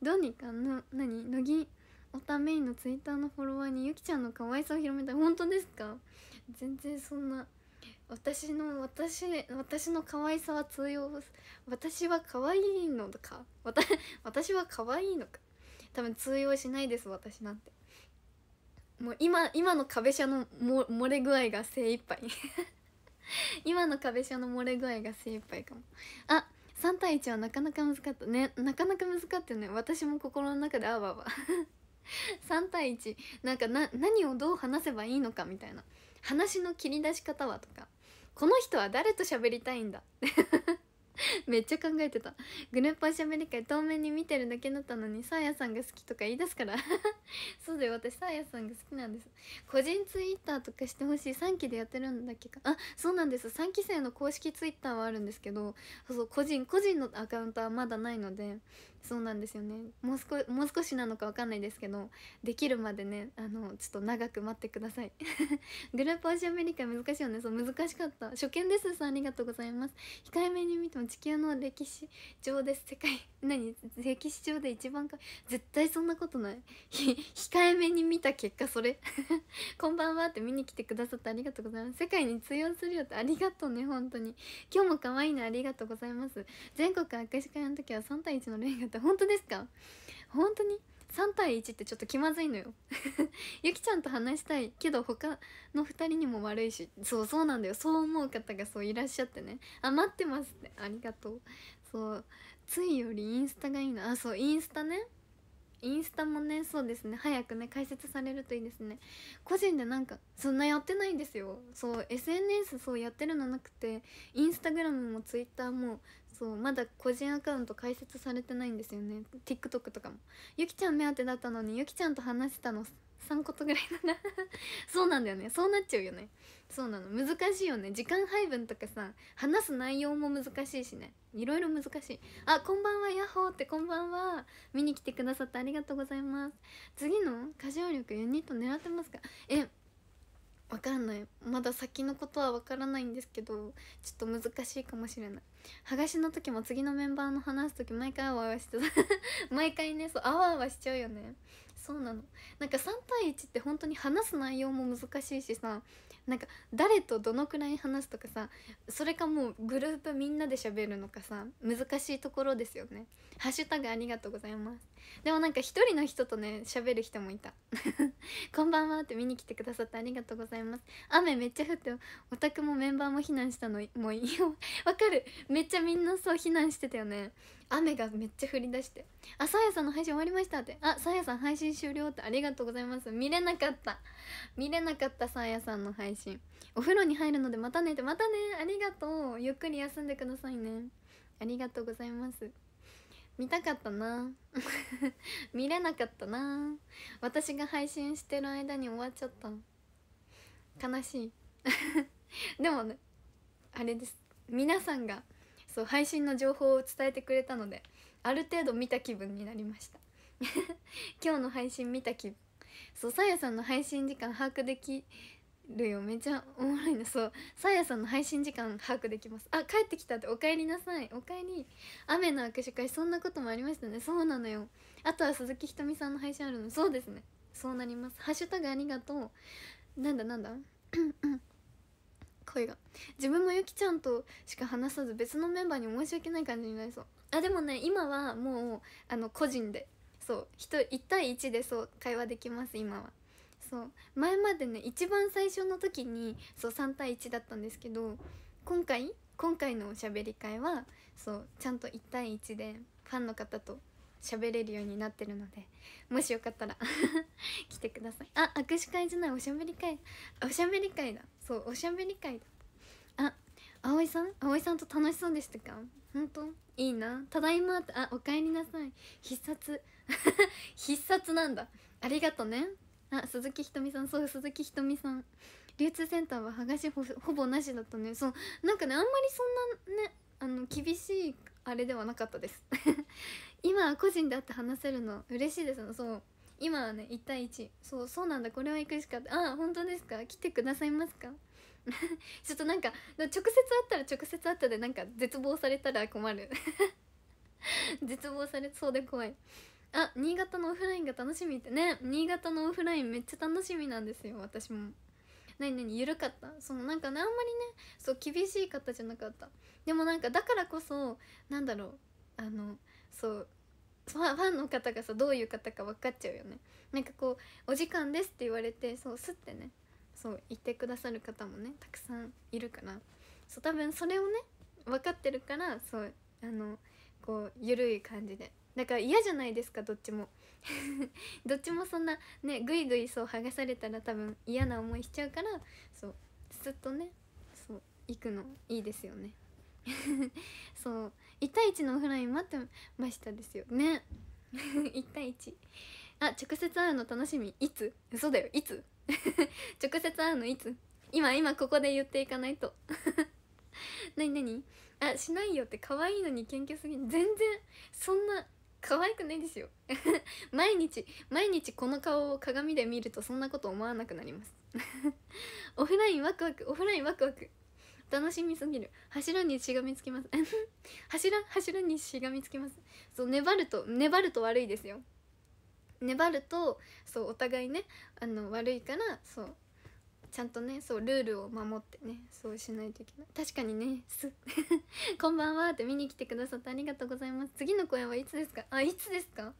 どうにかの何乃木おためいのツイッターのフォロワーにゆきちゃんの可愛さを広めたい本当ですか全然そんな私の私私の可愛さは通用私は可愛いのか 私は可愛いのか多分通用しないです私なんてもう今今の壁車のも漏れ具合が精一杯 今の壁車の漏れ具合が精一杯かもあ3対1はなかなか難かったねなかなか難かったよね私も心の中であわわ3 対1なんかな何をどう話せばいいのかみたいな話の切り出し方はとかこの人は誰と喋りたいんだ めっちゃ考えてたグループおしゃべり会当面に見てるだけだったのにサーヤさんが好きとか言い出すから そうだよ私サーヤさんが好きなんです個人ツイッターとかしてほしい3期でやってるんだっけかあそうなんです3期生の公式ツイッターはあるんですけどそう個人個人のアカウントはまだないのでそうなんですよねもう少もう少しなのか分かんないですけどできるまでねあのちょっと長く待ってください グループおしアメリカ難しいよねそう難しかった初見ですさんありがとうございます控えめに見ても地球の歴史上です世界 何歴史上で一番か絶対そんなことない 控えめに見た結果それこんばんはって見に来てくださってありがとうございます世界に通用するよってありがとうね本当に今日も可愛いのありがとうございます全国握手会の時は3対1のレイがって本当ですか本当に3対1ってちょっと気まずいのよ ゆきちゃんと話したいけど他の2人にも悪いしそうそうなんだよそう思う方がそういらっしゃってねあ待ってますってありがとうそうついよりインスタがいいのあそうインスタねインスタもねそうですね早くね解説されるといいですね個人でなんかそんなやってないんですよそう SNS そうやってるのなくてインスタグラムもツイッターもそうまだ個人アカウント開設されてないんですよね TikTok とかもゆきちゃん目当てだったのにゆきちゃんと話したの3ことぐらいだな そうなんだよねそうなっちゃうよねそうなの難しいよね時間配分とかさ話す内容も難しいしねいろいろ難しいあこんばんはヤッホーってこんばんは見に来てくださってありがとうございます次の歌唱力ユニット狙ってますかえ分かんないまだ先のことは分からないんですけどちょっと難しいかもしれない剥がしの時も次のメンバーの話す時毎回あわあわしてた 毎回ねそうあわあわしちゃうよねそうなのなんか3対1って本当に話す内容も難しいしさなんか誰とどのくらい話すとかさそれかもうグループみんなで喋るのかさ難しいところですよね「ハッシュタグありがとうございます」でもなんか一人の人とね喋る人もいた こんばんはって見に来てくださってありがとうございます雨めっちゃ降ってオタクもメンバーも避難したのもういいよ わかるめっちゃみんなそう避難してたよね雨がめっちゃ降り出して「あさやさんの配信終わりました」って「あさやさん配信終了」ってありがとうございます見れなかった見れなかったさやさんの配信お風呂に入るのでまたねってまたねありがとうゆっくり休んでくださいねありがとうございます見たかったな 見れなかったな私が配信してる間に終わっちゃった悲しい でもねあれです皆さんがそう配信の情報を伝えてくれたのである程度見た気分になりました 今日の配信見た気分そうさやさんの配信時間把握できるよめちゃおもろいのそうさやさんの配信時間把握できますあ帰ってきたっておかえりなさいおかえり雨の握手会そんなこともありましたねそうなのよあとは鈴木ひとみさんの配信あるのそうですねそうなりますハッシュタグありがとうなんだなんだ声が自分もゆきちゃんとしか話さず別のメンバーに申し訳ない感じになりそうあでもね今はもうあの個人でそう1対1でそう会話できます今はそう前までね一番最初の時にそう3対1だったんですけど今回今回のおしゃべり会はそうちゃんと1対1でファンの方と喋れるようになってるのでもしよかったら 来てくださいあ握手会じゃないおしゃべり会おしゃべり会だそうおしゃべり会だあ葵さん葵さんと楽しそうでしたか本当いいなただいまあおかえりなさい必殺 必殺なんだありがとねあ鈴木ひとみさんそう鈴木ひとみさん流通センターは剥がしほぼなしだったねそうなんかねあんまりそんなねあの厳しいあれではなかったです 今個人で会って話せるの嬉しいですそう今はね1対1そうそうなんだこれは行くしかってああ本当ですか来てくださいますか ちょっとなんか直接会ったら直接会ったでなんか絶望されたら困る 絶望されそうで怖いあ新潟のオフラインが楽しみってね新潟のオフラインめっちゃ楽しみなんですよ私も何何緩かったそのなんかねあんまりねそう厳しい方じゃなかったでもなんかだからこそなんだろうあのそうファンの方がさどういう方か分かっちゃうよねなんかこう「お時間です」って言われてそうすってねそう言ってくださる方もねたくさんいるからそう多分それをね分かってるからそうあのこう緩い感じでだから嫌じゃないですかどっちも どっちもそんなねグイグイそう剥がされたら多分嫌な思いしちゃうからそうすっとねそう行くのいいですよね そう1対1のオフライン待ってましたですよね1 対1あ直接会うの楽しみいつ嘘だよいつ直接会うのいつ今今ここで言っていかないと何何あしないよって可愛いのに謙虚すぎ全然そんな可愛くないですよ 毎日毎日この顔を鏡で見るとそんなこと思わなくなります オフラインワクワクオフラインワクワク楽しみすぎる柱にしがみつきます 柱柱にしがみつきますそう粘ると粘ると悪いですよ粘るとそうお互いねあの悪いからそうちゃんとねそうルールを守ってねそうしないといけない確かにねす こんばんはって見に来てくださってありがとうございます次の公演はいつですかあいつですか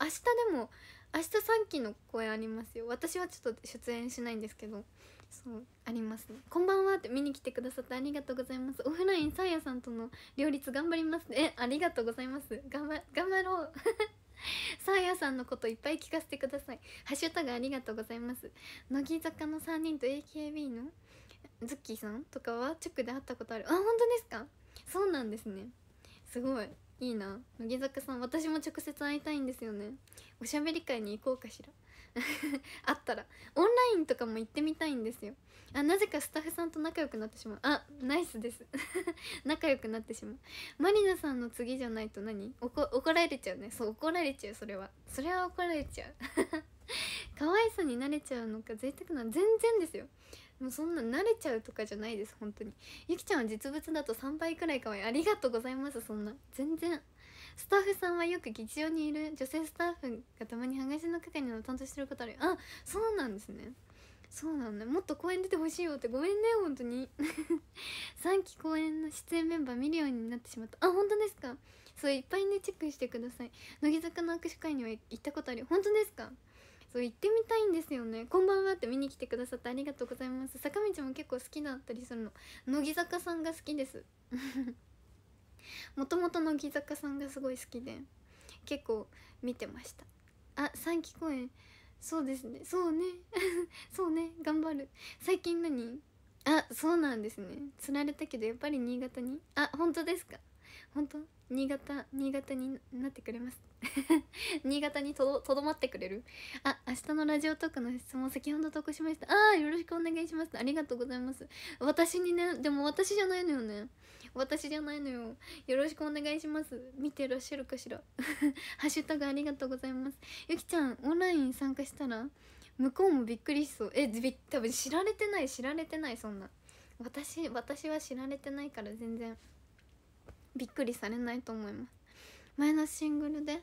明日でも明日3期の公演ありますよ私はちょっと出演しないんですけどそうありますねこんばんはって見に来てくださってありがとうございますオフラインサーヤさんとの両立頑張りますえありがとうございます頑張頑張ろうさあやさんのこといっぱい聞かせてくださいハッシュタグありがとうございます乃木坂の3人と AKB のズッキーさんとかは直で会ったことあるあ本当ですかそうなんですねすごいいいな乃木坂さん私も直接会いたいんですよねおしゃべり会に行こうかしらあ ったらオンラインとかも行ってみたいんですよあなぜかスタッフさんと仲良くなってしまうあナイスです 仲良くなってしまうまりなさんの次じゃないと何怒られちゃうねそう怒られちゃうそれはそれは怒られちゃう可愛さに慣れちゃうのか贅沢な全然ですよもうそんな慣れちゃうとかじゃないです本当にゆきちゃんは実物だと3倍くらい可愛いありがとうございますそんな全然スタッフさんはよく劇場にいる女性スタッフがたまに剥がしの係の担当してることあるあそうなんですねそうなのねもっと公演出てほしいよってごめんね本当に3 期公演の出演メンバー見るようになってしまったあ本当ですかそういっぱいねチェックしてください乃木坂の握手会には行ったことあり本当ですかそう行ってみたいんですよねこんばんはって見に来てくださってありがとうございます坂道も結構好きだったりするの乃木坂さんが好きです もともと乃木坂さんがすごい好きで結構見てましたあ3期公演そうですねそうね そうね頑張る最近何あそうなんですねつられたけどやっぱり新潟にあ本当ですか本当新潟新潟になってくれます 新潟にとどまってくれるあ明日のラジオトークの質問先ほど投稿しましたああよろしくお願いしますありがとうございます私にねでも私じゃないのよね私じゃないのよよろしくお願いします見てらっしゃるかしら ハッシュタグありがとうございますゆきちゃんオンライン参加したら向こうもびっくりしそうえ多分知られてない知られてないそんな私私は知られてないから全然びっくりされないと思います前のシングルで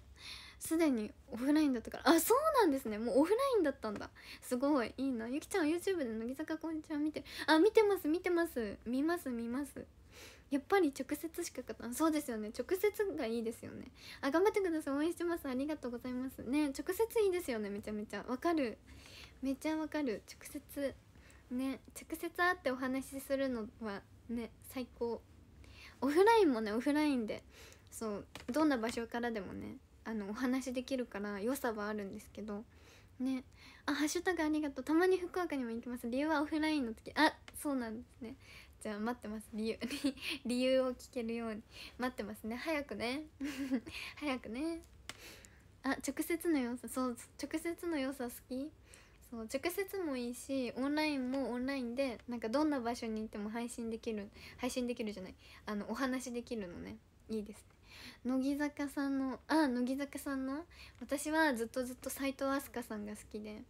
すでにオフラインだったからあそうなんですねもうオフラインだったんだすごいいいなゆきちゃん YouTube で乃木坂こんにちは見てるあ見てます見てます見ます見ますやっぱり直接しか勝たんそうですよね直接がいいですよねあ頑張ってください応援してますありがとうございますね直接いいですよねめちゃめちゃわかるめちゃわかる直接ね直接会ってお話しするのはね最高オフラインもねオフラインでそうどんな場所からでもねあのお話できるから良さはあるんですけどねあハッシュタグありがとうたまに福岡にも行きます理由はオフラインの時あそうなんですねじゃあ待ってます理由理由を聞けるように待ってますね早くね 早くねあ直接の良さそう直接の良さ好きそう直接もいいしオンラインもオンラインでなんかどんな場所に行っても配信できる配信できるじゃないあのお話できるのねいいですね乃木坂さんのあ乃木坂さんの私はずっとずっと斎藤飛鳥さんが好きで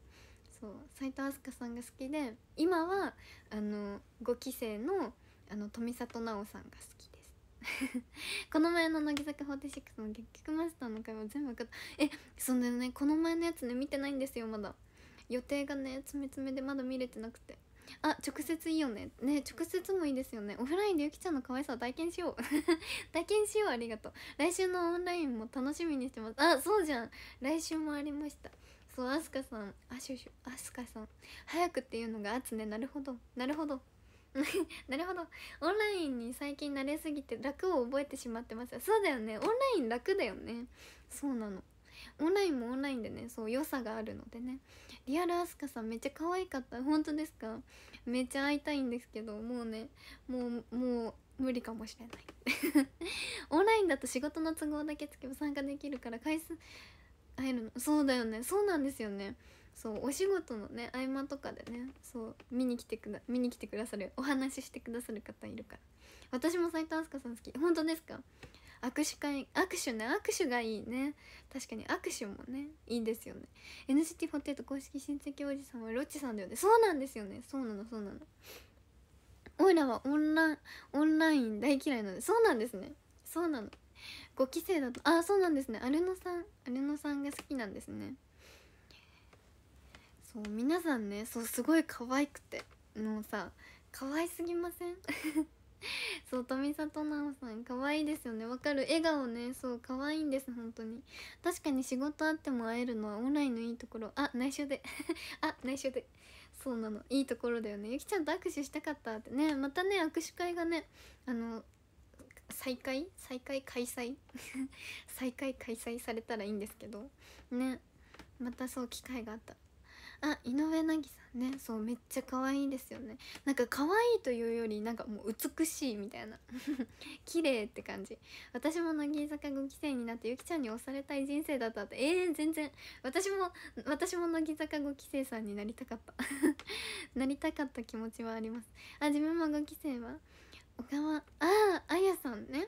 そう斉藤飛鳥さんが好きで今はあの5期生のあの富里奈緒さんが好きです この前の乃木坂46の結局マスターの回は全部分かったえそんなねこの前のやつね見てないんですよまだ予定がねつめつめでまだ見れてなくてあ直接いいよねね直接もいいですよねオフラインでゆきちゃんの可愛さを体験しよう 体験しようありがとう来週のオンラインも楽しみにしてますあそうじゃん来週もありましたそうあすかさんあしゅしゅあすかさん早くっていうのが圧ねなるほどなるほど なるほどオンラインに最近慣れすぎて楽を覚えてしまってますそうだよねオンライン楽だよねそうなのオンラインもオンラインでねそう良さがあるのでねリアルアスカさんめっちゃ可愛かった本当ですかめっちゃ会いたいんですけどもうねもうもう無理かもしれない オンラインだと仕事の都合だけつけば参加できるから回数入るのそうだよねそうなんですよねそうお仕事のね合間とかでねそう見に来てくだ見に来てくださるお話ししてくださる方いるから私も斉藤飛鳥さん好き本当ですか握手会握手ね握手がいいね確かに握手もねいいですよね NCT48 公式親戚おじさんはロッチさんだよねそうなんですよねそうなのそうなのオイラはオンラオンライン大嫌いなのでそうなんですねそうなの5期生だとあそうなんですねアルノさんアルノさんが好きなんですねそう皆さんねそうすごい可愛くてもうさ可愛すぎません そう富里奈緒さん可愛いですよねわかる笑顔ねそう可愛いんです本当に確かに仕事あっても会えるのはオンラインのいいところあ内緒で あ内緒でそうなのいいところだよねゆきちゃんと握手したかったってねまたね握手会がねあの再開再開開催 再開開催されたらいいんですけどねまたそう機会があったあ井上凪さんねそうめっちゃ可愛いですよねなんか可愛いというよりなんかもう美しいみたいな 綺麗って感じ私も乃木坂5期生になってゆきちゃんに押されたい人生だったってえー、全然私も私も乃木坂5期生さんになりたかった なりたかった気持ちはありますあ自分も5期生は小川あああやさんね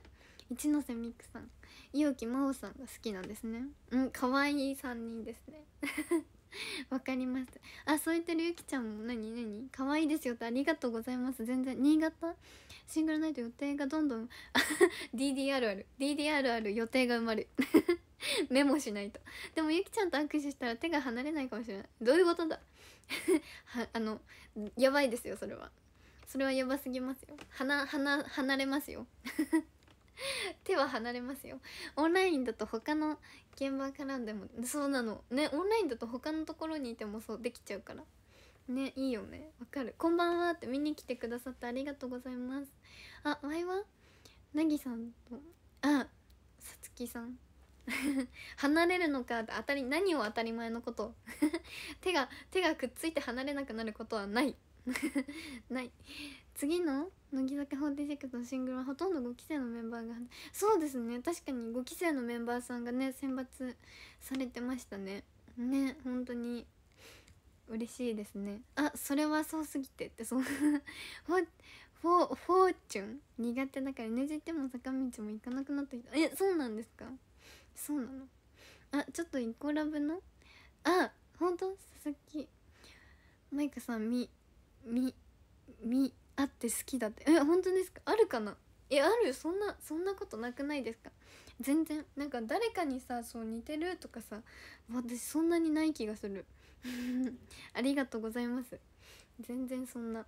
一ノ瀬美久さん伊予真央さんが好きなんですねうん可愛い三人ですね わかりますあそう言ってるゆきちゃんも何何可愛いですよってありがとうございます全然新潟シングルナイト予定がどんどん DDR ある DDR ある予定が埋まる メモしないとでもゆきちゃんと握手したら手が離れないかもしれないどういうことだ はあのやばいですよそれはそれはやばすぎますよ離離離れますよ 手は離れますよオンラインだと他の現場からでもそうなのねオンラインだと他のところにいてもそうできちゃうからねいいよねわかるこんばんはって見に来てくださってありがとうございますあわいはなぎさんとあさつきさん 離れるのか当たり何を当たり前のこと 手が手がくっついて離れなくなることはない ない次の乃木坂46のシングルはほとんど5期生のメンバーがそうですね確かに5期生のメンバーさんがね選抜されてましたねね本当に嬉しいですねあそれはそうすぎてってそう フォフォフォーチュン苦手だから NGT も坂道も行かなくなった人えそうなんですかそうなのあちょっとイコラブのあ本当佐々木マイカさんみみみあって好きだってえ本当ですかあるかなえあるそんなそんなことなくないですか全然なんか誰かにさそう似てるとかさ私そんなにない気がする ありがとうございます全然そんな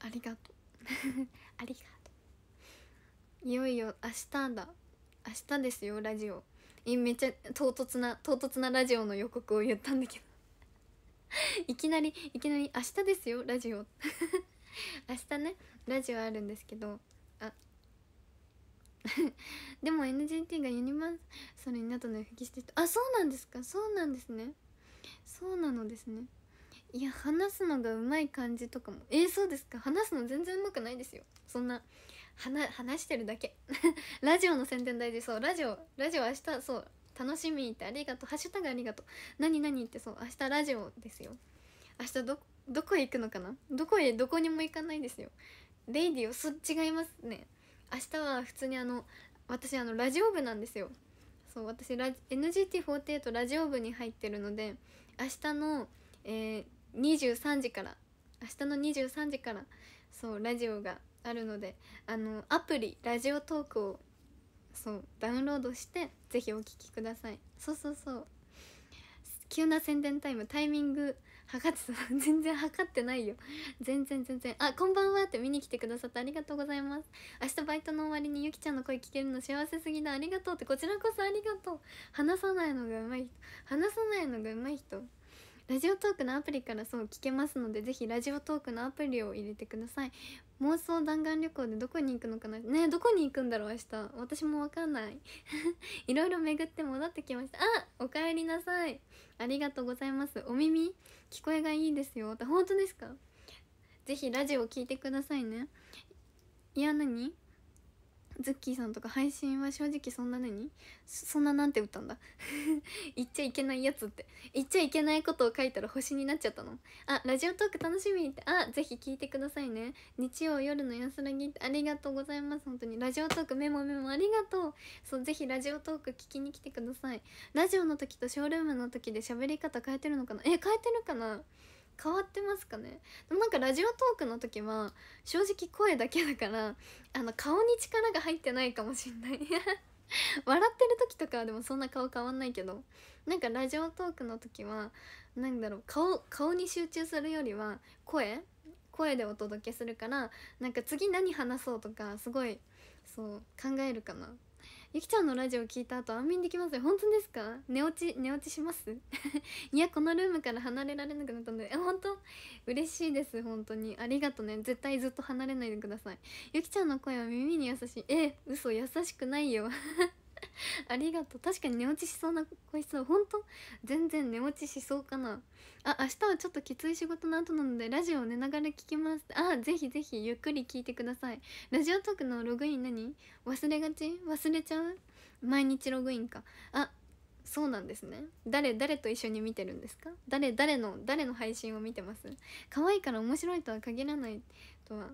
ありがとう ありがとういよいよ明日だ明日ですよラジオえめっちゃ唐突な唐突なラジオの予告を言ったんだけど いきなりいきなり明日ですよラジオ 明日ねラジオあるんですけどあ でも NGT がユニバーサルになったのに復帰してあそうなんですかそうなんですねそうなのですねいや話すのがうまい感じとかもえー、そうですか話すの全然うまくないですよそんな話してるだけラジオの宣伝大事そうラジオラジオ明日そう楽しみってありがとうハッシュタグありがとう何何ってそう明日ラジオですよ明日どどこへ行くのかなどこへどこにも行かないですよレイディオそ違いますね明日は普通にあの私あのラジオ部なんですよそう私ラ NGT48 ラジオ部に入ってるので明日の、えー、23時から明日の23時からそうラジオがあるのであのアプリラジオトークをそうダウンロードしてぜひお聴きくださいそうそうそう急な宣伝タイムタイミング測ってた 全然測ってないよ全然全然あこんばんはって見に来てくださってありがとうございます明日バイトの終わりにゆきちゃんの声聞けるの幸せすぎだありがとうってこちらこそありがとう話さないのがうまい人話さないのがうまい人ラジオトークのアプリからそう聞けますのでぜひラジオトークのアプリを入れてください妄想弾丸旅行でどこに行くのかなねどこに行くんだろう明日私もわかんない いろいろ巡って戻ってきましたあおかえりなさいありがとうございますお耳聞こえがいいですよっ本当ですかぜひラジオ聞いてくださいねいや何ズッキーさんとか配信は正直そんな何そんななんて打ったんだ 言っちゃいけないやつって言っちゃいけないことを書いたら星になっちゃったのあラジオトーク楽しみってあぜひ聞いてくださいね日曜夜の安らぎってありがとうございます本当にラジオトークメモメモありがとうそうぜひラジオトーク聞きに来てくださいラジオの時とショールームの時で喋り方変えてるのかなえ変えてるかな変わってますかねでもなんかラジオトークの時は正直声だけだからあの顔に力が入ってないかもしんない 笑ってる時とかはでもそんな顔変わんないけどなんかラジオトークの時は何だろう顔顔に集中するよりは声声でお届けするからなんか次何話そうとかすごいそう考えるかなゆきちゃんのラジオ聞いた後安眠できます本当ですか寝落ち寝落ちします いやこのルームから離れられなくなったんでえ本当嬉しいです本当にありがとね絶対ずっと離れないでくださいゆきちゃんの声は耳に優しいえ嘘優しくないよ ありがとう確かに寝落ちしそうな子いそうほんと全然寝落ちしそうかなあ明日はちょっときつい仕事の後なのでラジオを寝ながら聞きますあぜひぜひゆっくり聞いてくださいラジオトークのログイン何忘れがち忘れちゃう毎日ログインかあそうなんですね誰誰と一緒に見てるんですか誰誰の誰の配信を見てます可愛いから面白いとは限らないとは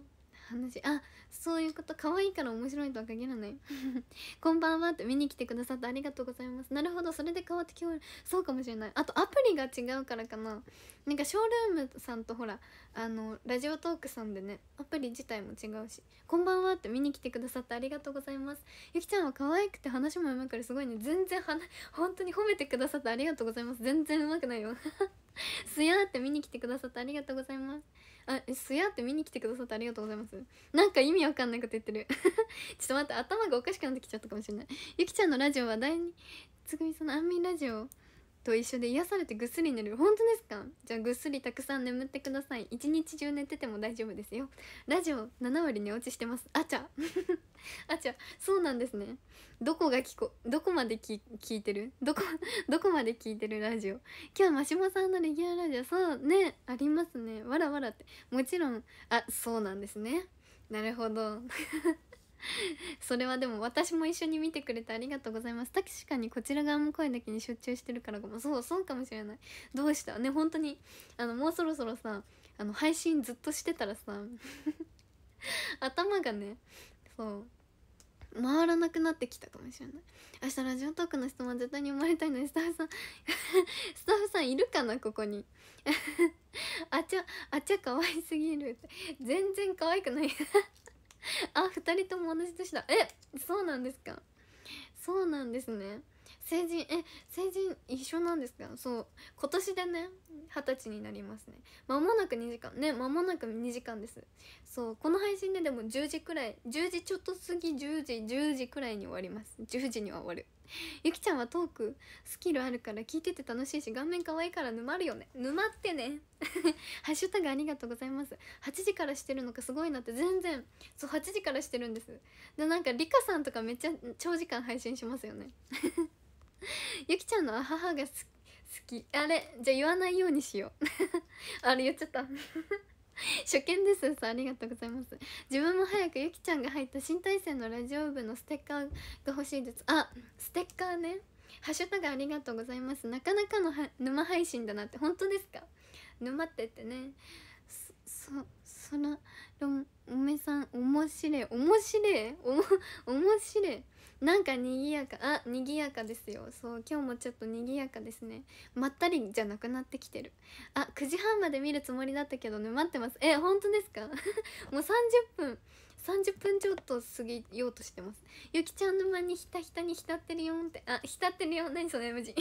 話あそういうこと可愛いから面白いとは限らない こんばんはって見に来てくださってありがとうございますなるほどそれで変わってきるそうかもしれないあとアプリが違うからかななんかショールームさんとほらあのラジオトークさんでねアプリ自体も違うしこんばんはって見に来てくださってありがとうございますゆきちゃんは可愛くて話もうまくてすごいね全然は本当に褒めてくださってありがとうございます全然うまくないよ すやーって見に来てくださってありがとうございますあすやって見に来てくださってありがとうございますなんか意味わかんないこと言ってる ちょっと待って頭がおかしくなってきちゃったかもしれないゆきちゃんのラジオは第2つぐみさんの安眠ラジオと一緒で癒されてぐっすり寝る本当ですかじゃあぐっすりたくさん眠ってください一日中寝てても大丈夫ですよラジオ7割寝落ちしてますあちゃ あちゃそうなんですねどこが聞こどこまで聞いてるどこどこまで聞いてるラジオ今日マシモさんのレギュラーラジオそうねありますねわらわらってもちろんあそうなんですねなるほど それはでも私も一緒に見てくれてありがとうございます確かにこちら側も声だけに集中してるからかもそうそうかもしれないどうしたね本当にあのもうそろそろさあの配信ずっとしてたらさ 頭がねそう回らなくなってきたかもしれない明日ラジオトークの質問絶対に生まれたいのにスタッフさん スタッフさんいるかなここにあちゃあちゃ可愛すぎる全然可愛くない あ二2人とも同じ年だえそうなんですかそうなんですね成人え成人一緒なんですかそう今年でね二十歳になりますねまもなく2時間ねまもなく2時間ですそうこの配信ででも10時くらい10時ちょっと過ぎ10時10時くらいに終わります10時には終わるゆきちゃんはトークスキルあるから聞いてて楽しいし顔面可愛いから沼るよね沼ってね ハッシュタグありがとうございます8時からしてるのかすごいなって全然そう8時からしてるんですでなんかリカさんとかめっちゃ長時間配信しますよね ゆきちゃんの母が好きあれじゃあ言わないようにしよう あれ言っちゃった 初見ですさんありがとうございます自分も早くゆきちゃんが入った新体制のラジオ部のステッカーが欲しいですあステッカーねハッシュタグありがとうございますなかなかの沼配信だなって本当ですか沼ってってねそそらおめさん面白い面白いおも面白いなんか賑やかあ賑やかですよそう今日もちょっと賑やかですねまったりじゃなくなってきてるあ9時半まで見るつもりだったけどね待ってますえ本当ですか もう30分30分ちょっと過ぎようとしてますゆきちゃん沼にひたひたに浸ってるよんってあ浸ってるよ何その M 文字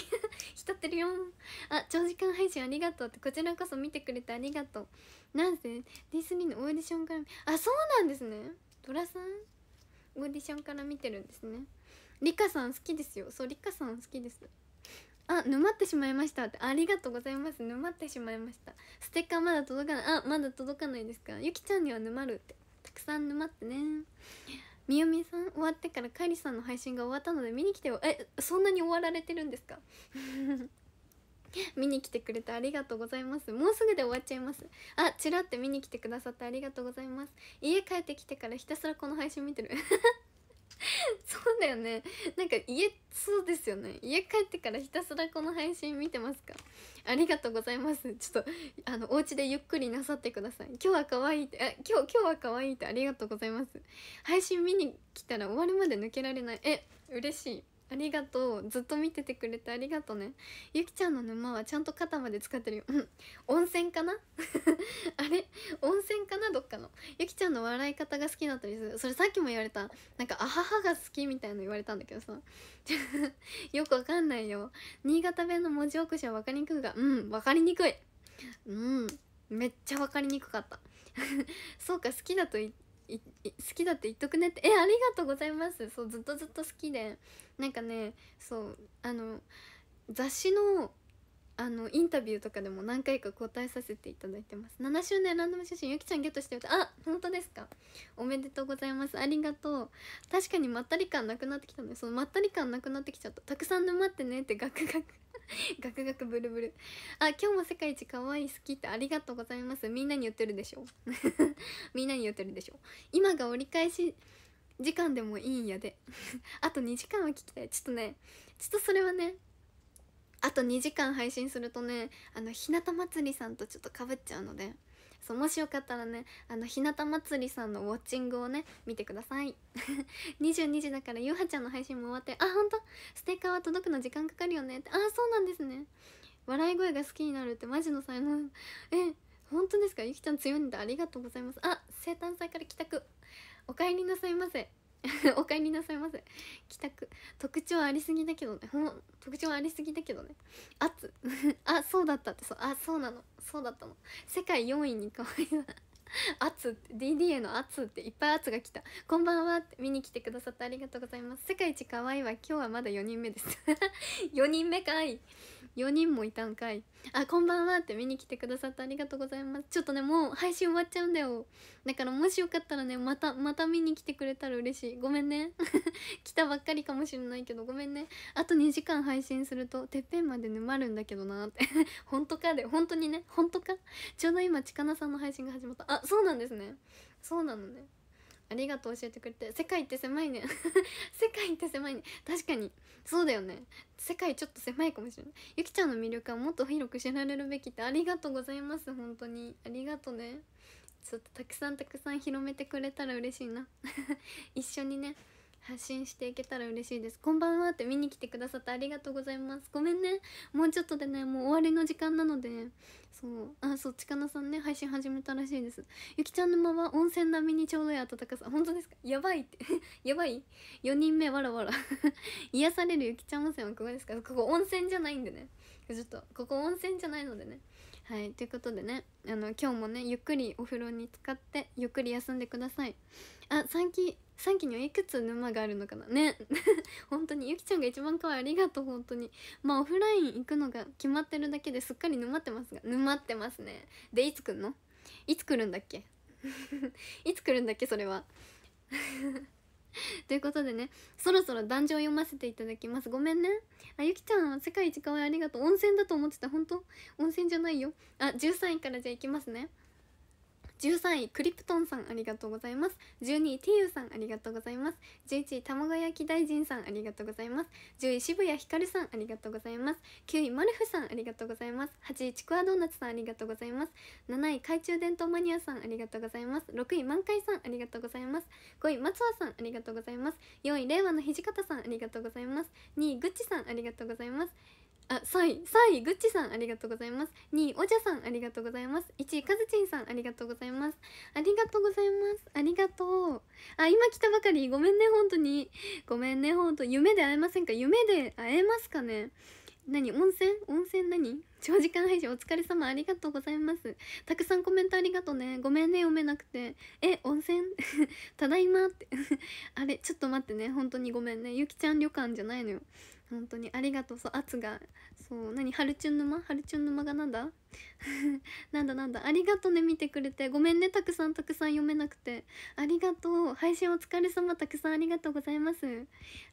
浸ってるよん あ長時間配信ありがとうってこちらこそ見てくれてありがとうなんせディスニーのオーディションからあそうなんですねドラさんオーディションから見てるんですねりかさん好きですよそうりかさん好きですあ沼ってしまいましたってありがとうございます沼ってしまいましたステッカーまだ届かないあまだ届かないですかゆきちゃんには沼るってたくさん沼ってねみよみさん終わってからかりさんの配信が終わったので見に来てよえそんなに終わられてるんですか 見に来てくれてありがとうございますもうすぐで終わっちゃいますあちらって見に来てくださってありがとうございます家帰ってきてからひたすらこの配信見てる そうだよねなんか家そうですよね家帰ってからひたすらこの配信見てますかありがとうございますちょっとあのお家でゆっくりなさってください今日は可愛いってあ今日今日は可愛いってありがとうございます配信見に来たら終わるまで抜けられないえ嬉しいありがとうずっと見ててくれてありがとうねゆきちゃんの沼はちゃんと肩まで使ってるようん。温泉かなあれ温泉かなどっかのゆきちゃんの笑い方が好きだったりするそれさっきも言われたなんか「あははが好き」みたいなの言われたんだけどさ よくわかんないよ新潟弁の文字起こしは分かりにくいがうん分かりにくいうんめっちゃ分かりにくかったそうか好きだと好きだって言っとくねってえありがとうございますそうずっとずっと好きでなんかねそうあの雑誌のあのインタビューとかでも何回か答えさせていただいてます7周年ランダム写真ゆきちゃんゲットしてるたあ本当ですかおめでとうございますありがとう確かにまったり感なくなってきたのでそのまったり感なくなってきちゃったたくさん沼ってねってガクガク ガクガクブルブルあ今日も世界一可愛い好きってありがとうございますみんなに言ってるでしょ みんなに言ってるでしょ今が折り返し時間でもいいんやで あと2時間は聞きたいちょっとねちょっとそれはねあと2時間配信するとねあの日向祭りさんとちょっとかぶっちゃうのでそうもしよかったらねあの日向祭りさんのウォッチングをね見てください22 時だからゆうはちゃんの配信も終わってあ本当ステッカーは届くの時間かかるよねってあそうなんですね笑い声が好きになるってマジの才能え本当ですかゆきちゃん強いんだありがとうございますあ生誕祭から帰宅お帰りなさいませ お帰りなさいませ帰宅特徴ありすぎだけどねほん特徴ありすぎだけどね圧 あそうだったってそうあそうなのそうだったの世界4位に可愛いな圧って DDA の圧っていっぱい圧が来たこんばんはって見に来てくださってありがとうございます世界一可愛いは今日はまだ4人目です4 人目かい4人もいたんかいあこんばんはって見に来てくださってありがとうございますちょっとねもう配信終わっちゃうんだよだからもしよかったらねまたまた見に来てくれたら嬉しいごめんね 来たばっかりかもしれないけどごめんねあと2時間配信するとてっぺんまで沼るんだけどなって 本当かで本当にね本当かちょうど今ちかなさんの配信が始まったあそうなんですねそうなのねありがとう教えてくれて世界って狭いね 世界って狭いね確かにそうだよね世界ちょっと狭いかもしれないゆきちゃんの魅力はもっと広く知られるべきってありがとうございます本当にありがとねちょっとたくさんたくさん広めてくれたら嬉しいな 一緒にね発信していけたら嬉しいですこんばんはって見に来てくださってありがとうございますごめんねもうちょっとでねもう終わりの時間なのでそうあそうちかなさんね配信始めたらしいですゆきちゃんのは温泉並みにちょうどいい暖かさ本当ですかやばいって やばい4人目わらわら 癒されるゆきちゃん温泉はここですかここ温泉じゃないんでねちょっとここ温泉じゃないのでねはいということでねあの今日もねゆっくりお風呂に浸かってゆっくり休んでくださいあ3期3期にはいくつ沼があるのかなね 本当にゆきちゃんが一番可愛いありがとう本当にまあオフライン行くのが決まってるだけですっかり沼ってますが沼ってますねでいつ来んのいつ来るんだっけ いつ来るんだっけそれは ということでねそろそろ壇上読ませていただきますごめんねあゆきちゃん世界一可愛いありがとう温泉だと思ってた本当温泉じゃないよあ13位からじゃあいきますね13位クリプトンさんありがとうございます12位テーユさんありがとうございます11位卵焼き大臣さんありがとうございます10位渋谷ひかるさんありがとうございます9位マルフさんありがとうございます8位ちくわドーナツさんありがとうございます7位懐中電灯マニアさんありがとうございます6位満開さんありがとうございます5位松尾さんありがとうございます4位令和の土方さんありがとうございます2位ぐっちさんありがとうございますあ、3位、3位、ぐっちさんありがとうございます。2位、おじゃさんありがとうございます。1位、かずちんさんありがとうございます。ありがとうございます。ありがとう。あ、今来たばかり。ごめんね、本当に。ごめんね、本当夢で会えませんか夢で会えますかね何温泉温泉何長時間配信お疲れ様ありがとうございますたくさんコメントありがとうねごめんね読めなくてえ温泉 ただいまって あれちょっと待ってね本当にごめんねゆきちゃん旅館じゃないのよ本当にありがとうそう圧がそう何春ル沼ハル沼がなんだ なんだなんだありがとね見てくれてごめんねたくさんたくさん読めなくてありがとう配信お疲れ様たくさんありがとうございます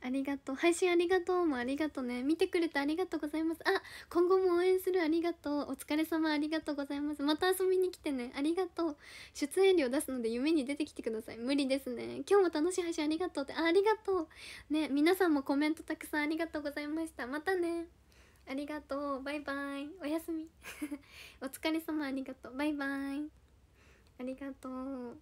ありがとう配信ありがとうもありがとね見てくれてありがとうございますあ今後も応援するありがとうお疲れ様ありがとうございますまた遊びに来てねありがとう出演料出すので夢に出てきてください無理ですね今日も楽しい配信ありがとうってあありがとうね皆さんもコメントたくさんありがとうございましたまたねありがとうバイバイおやすみ お疲れ様ありがとうバイバイありがとう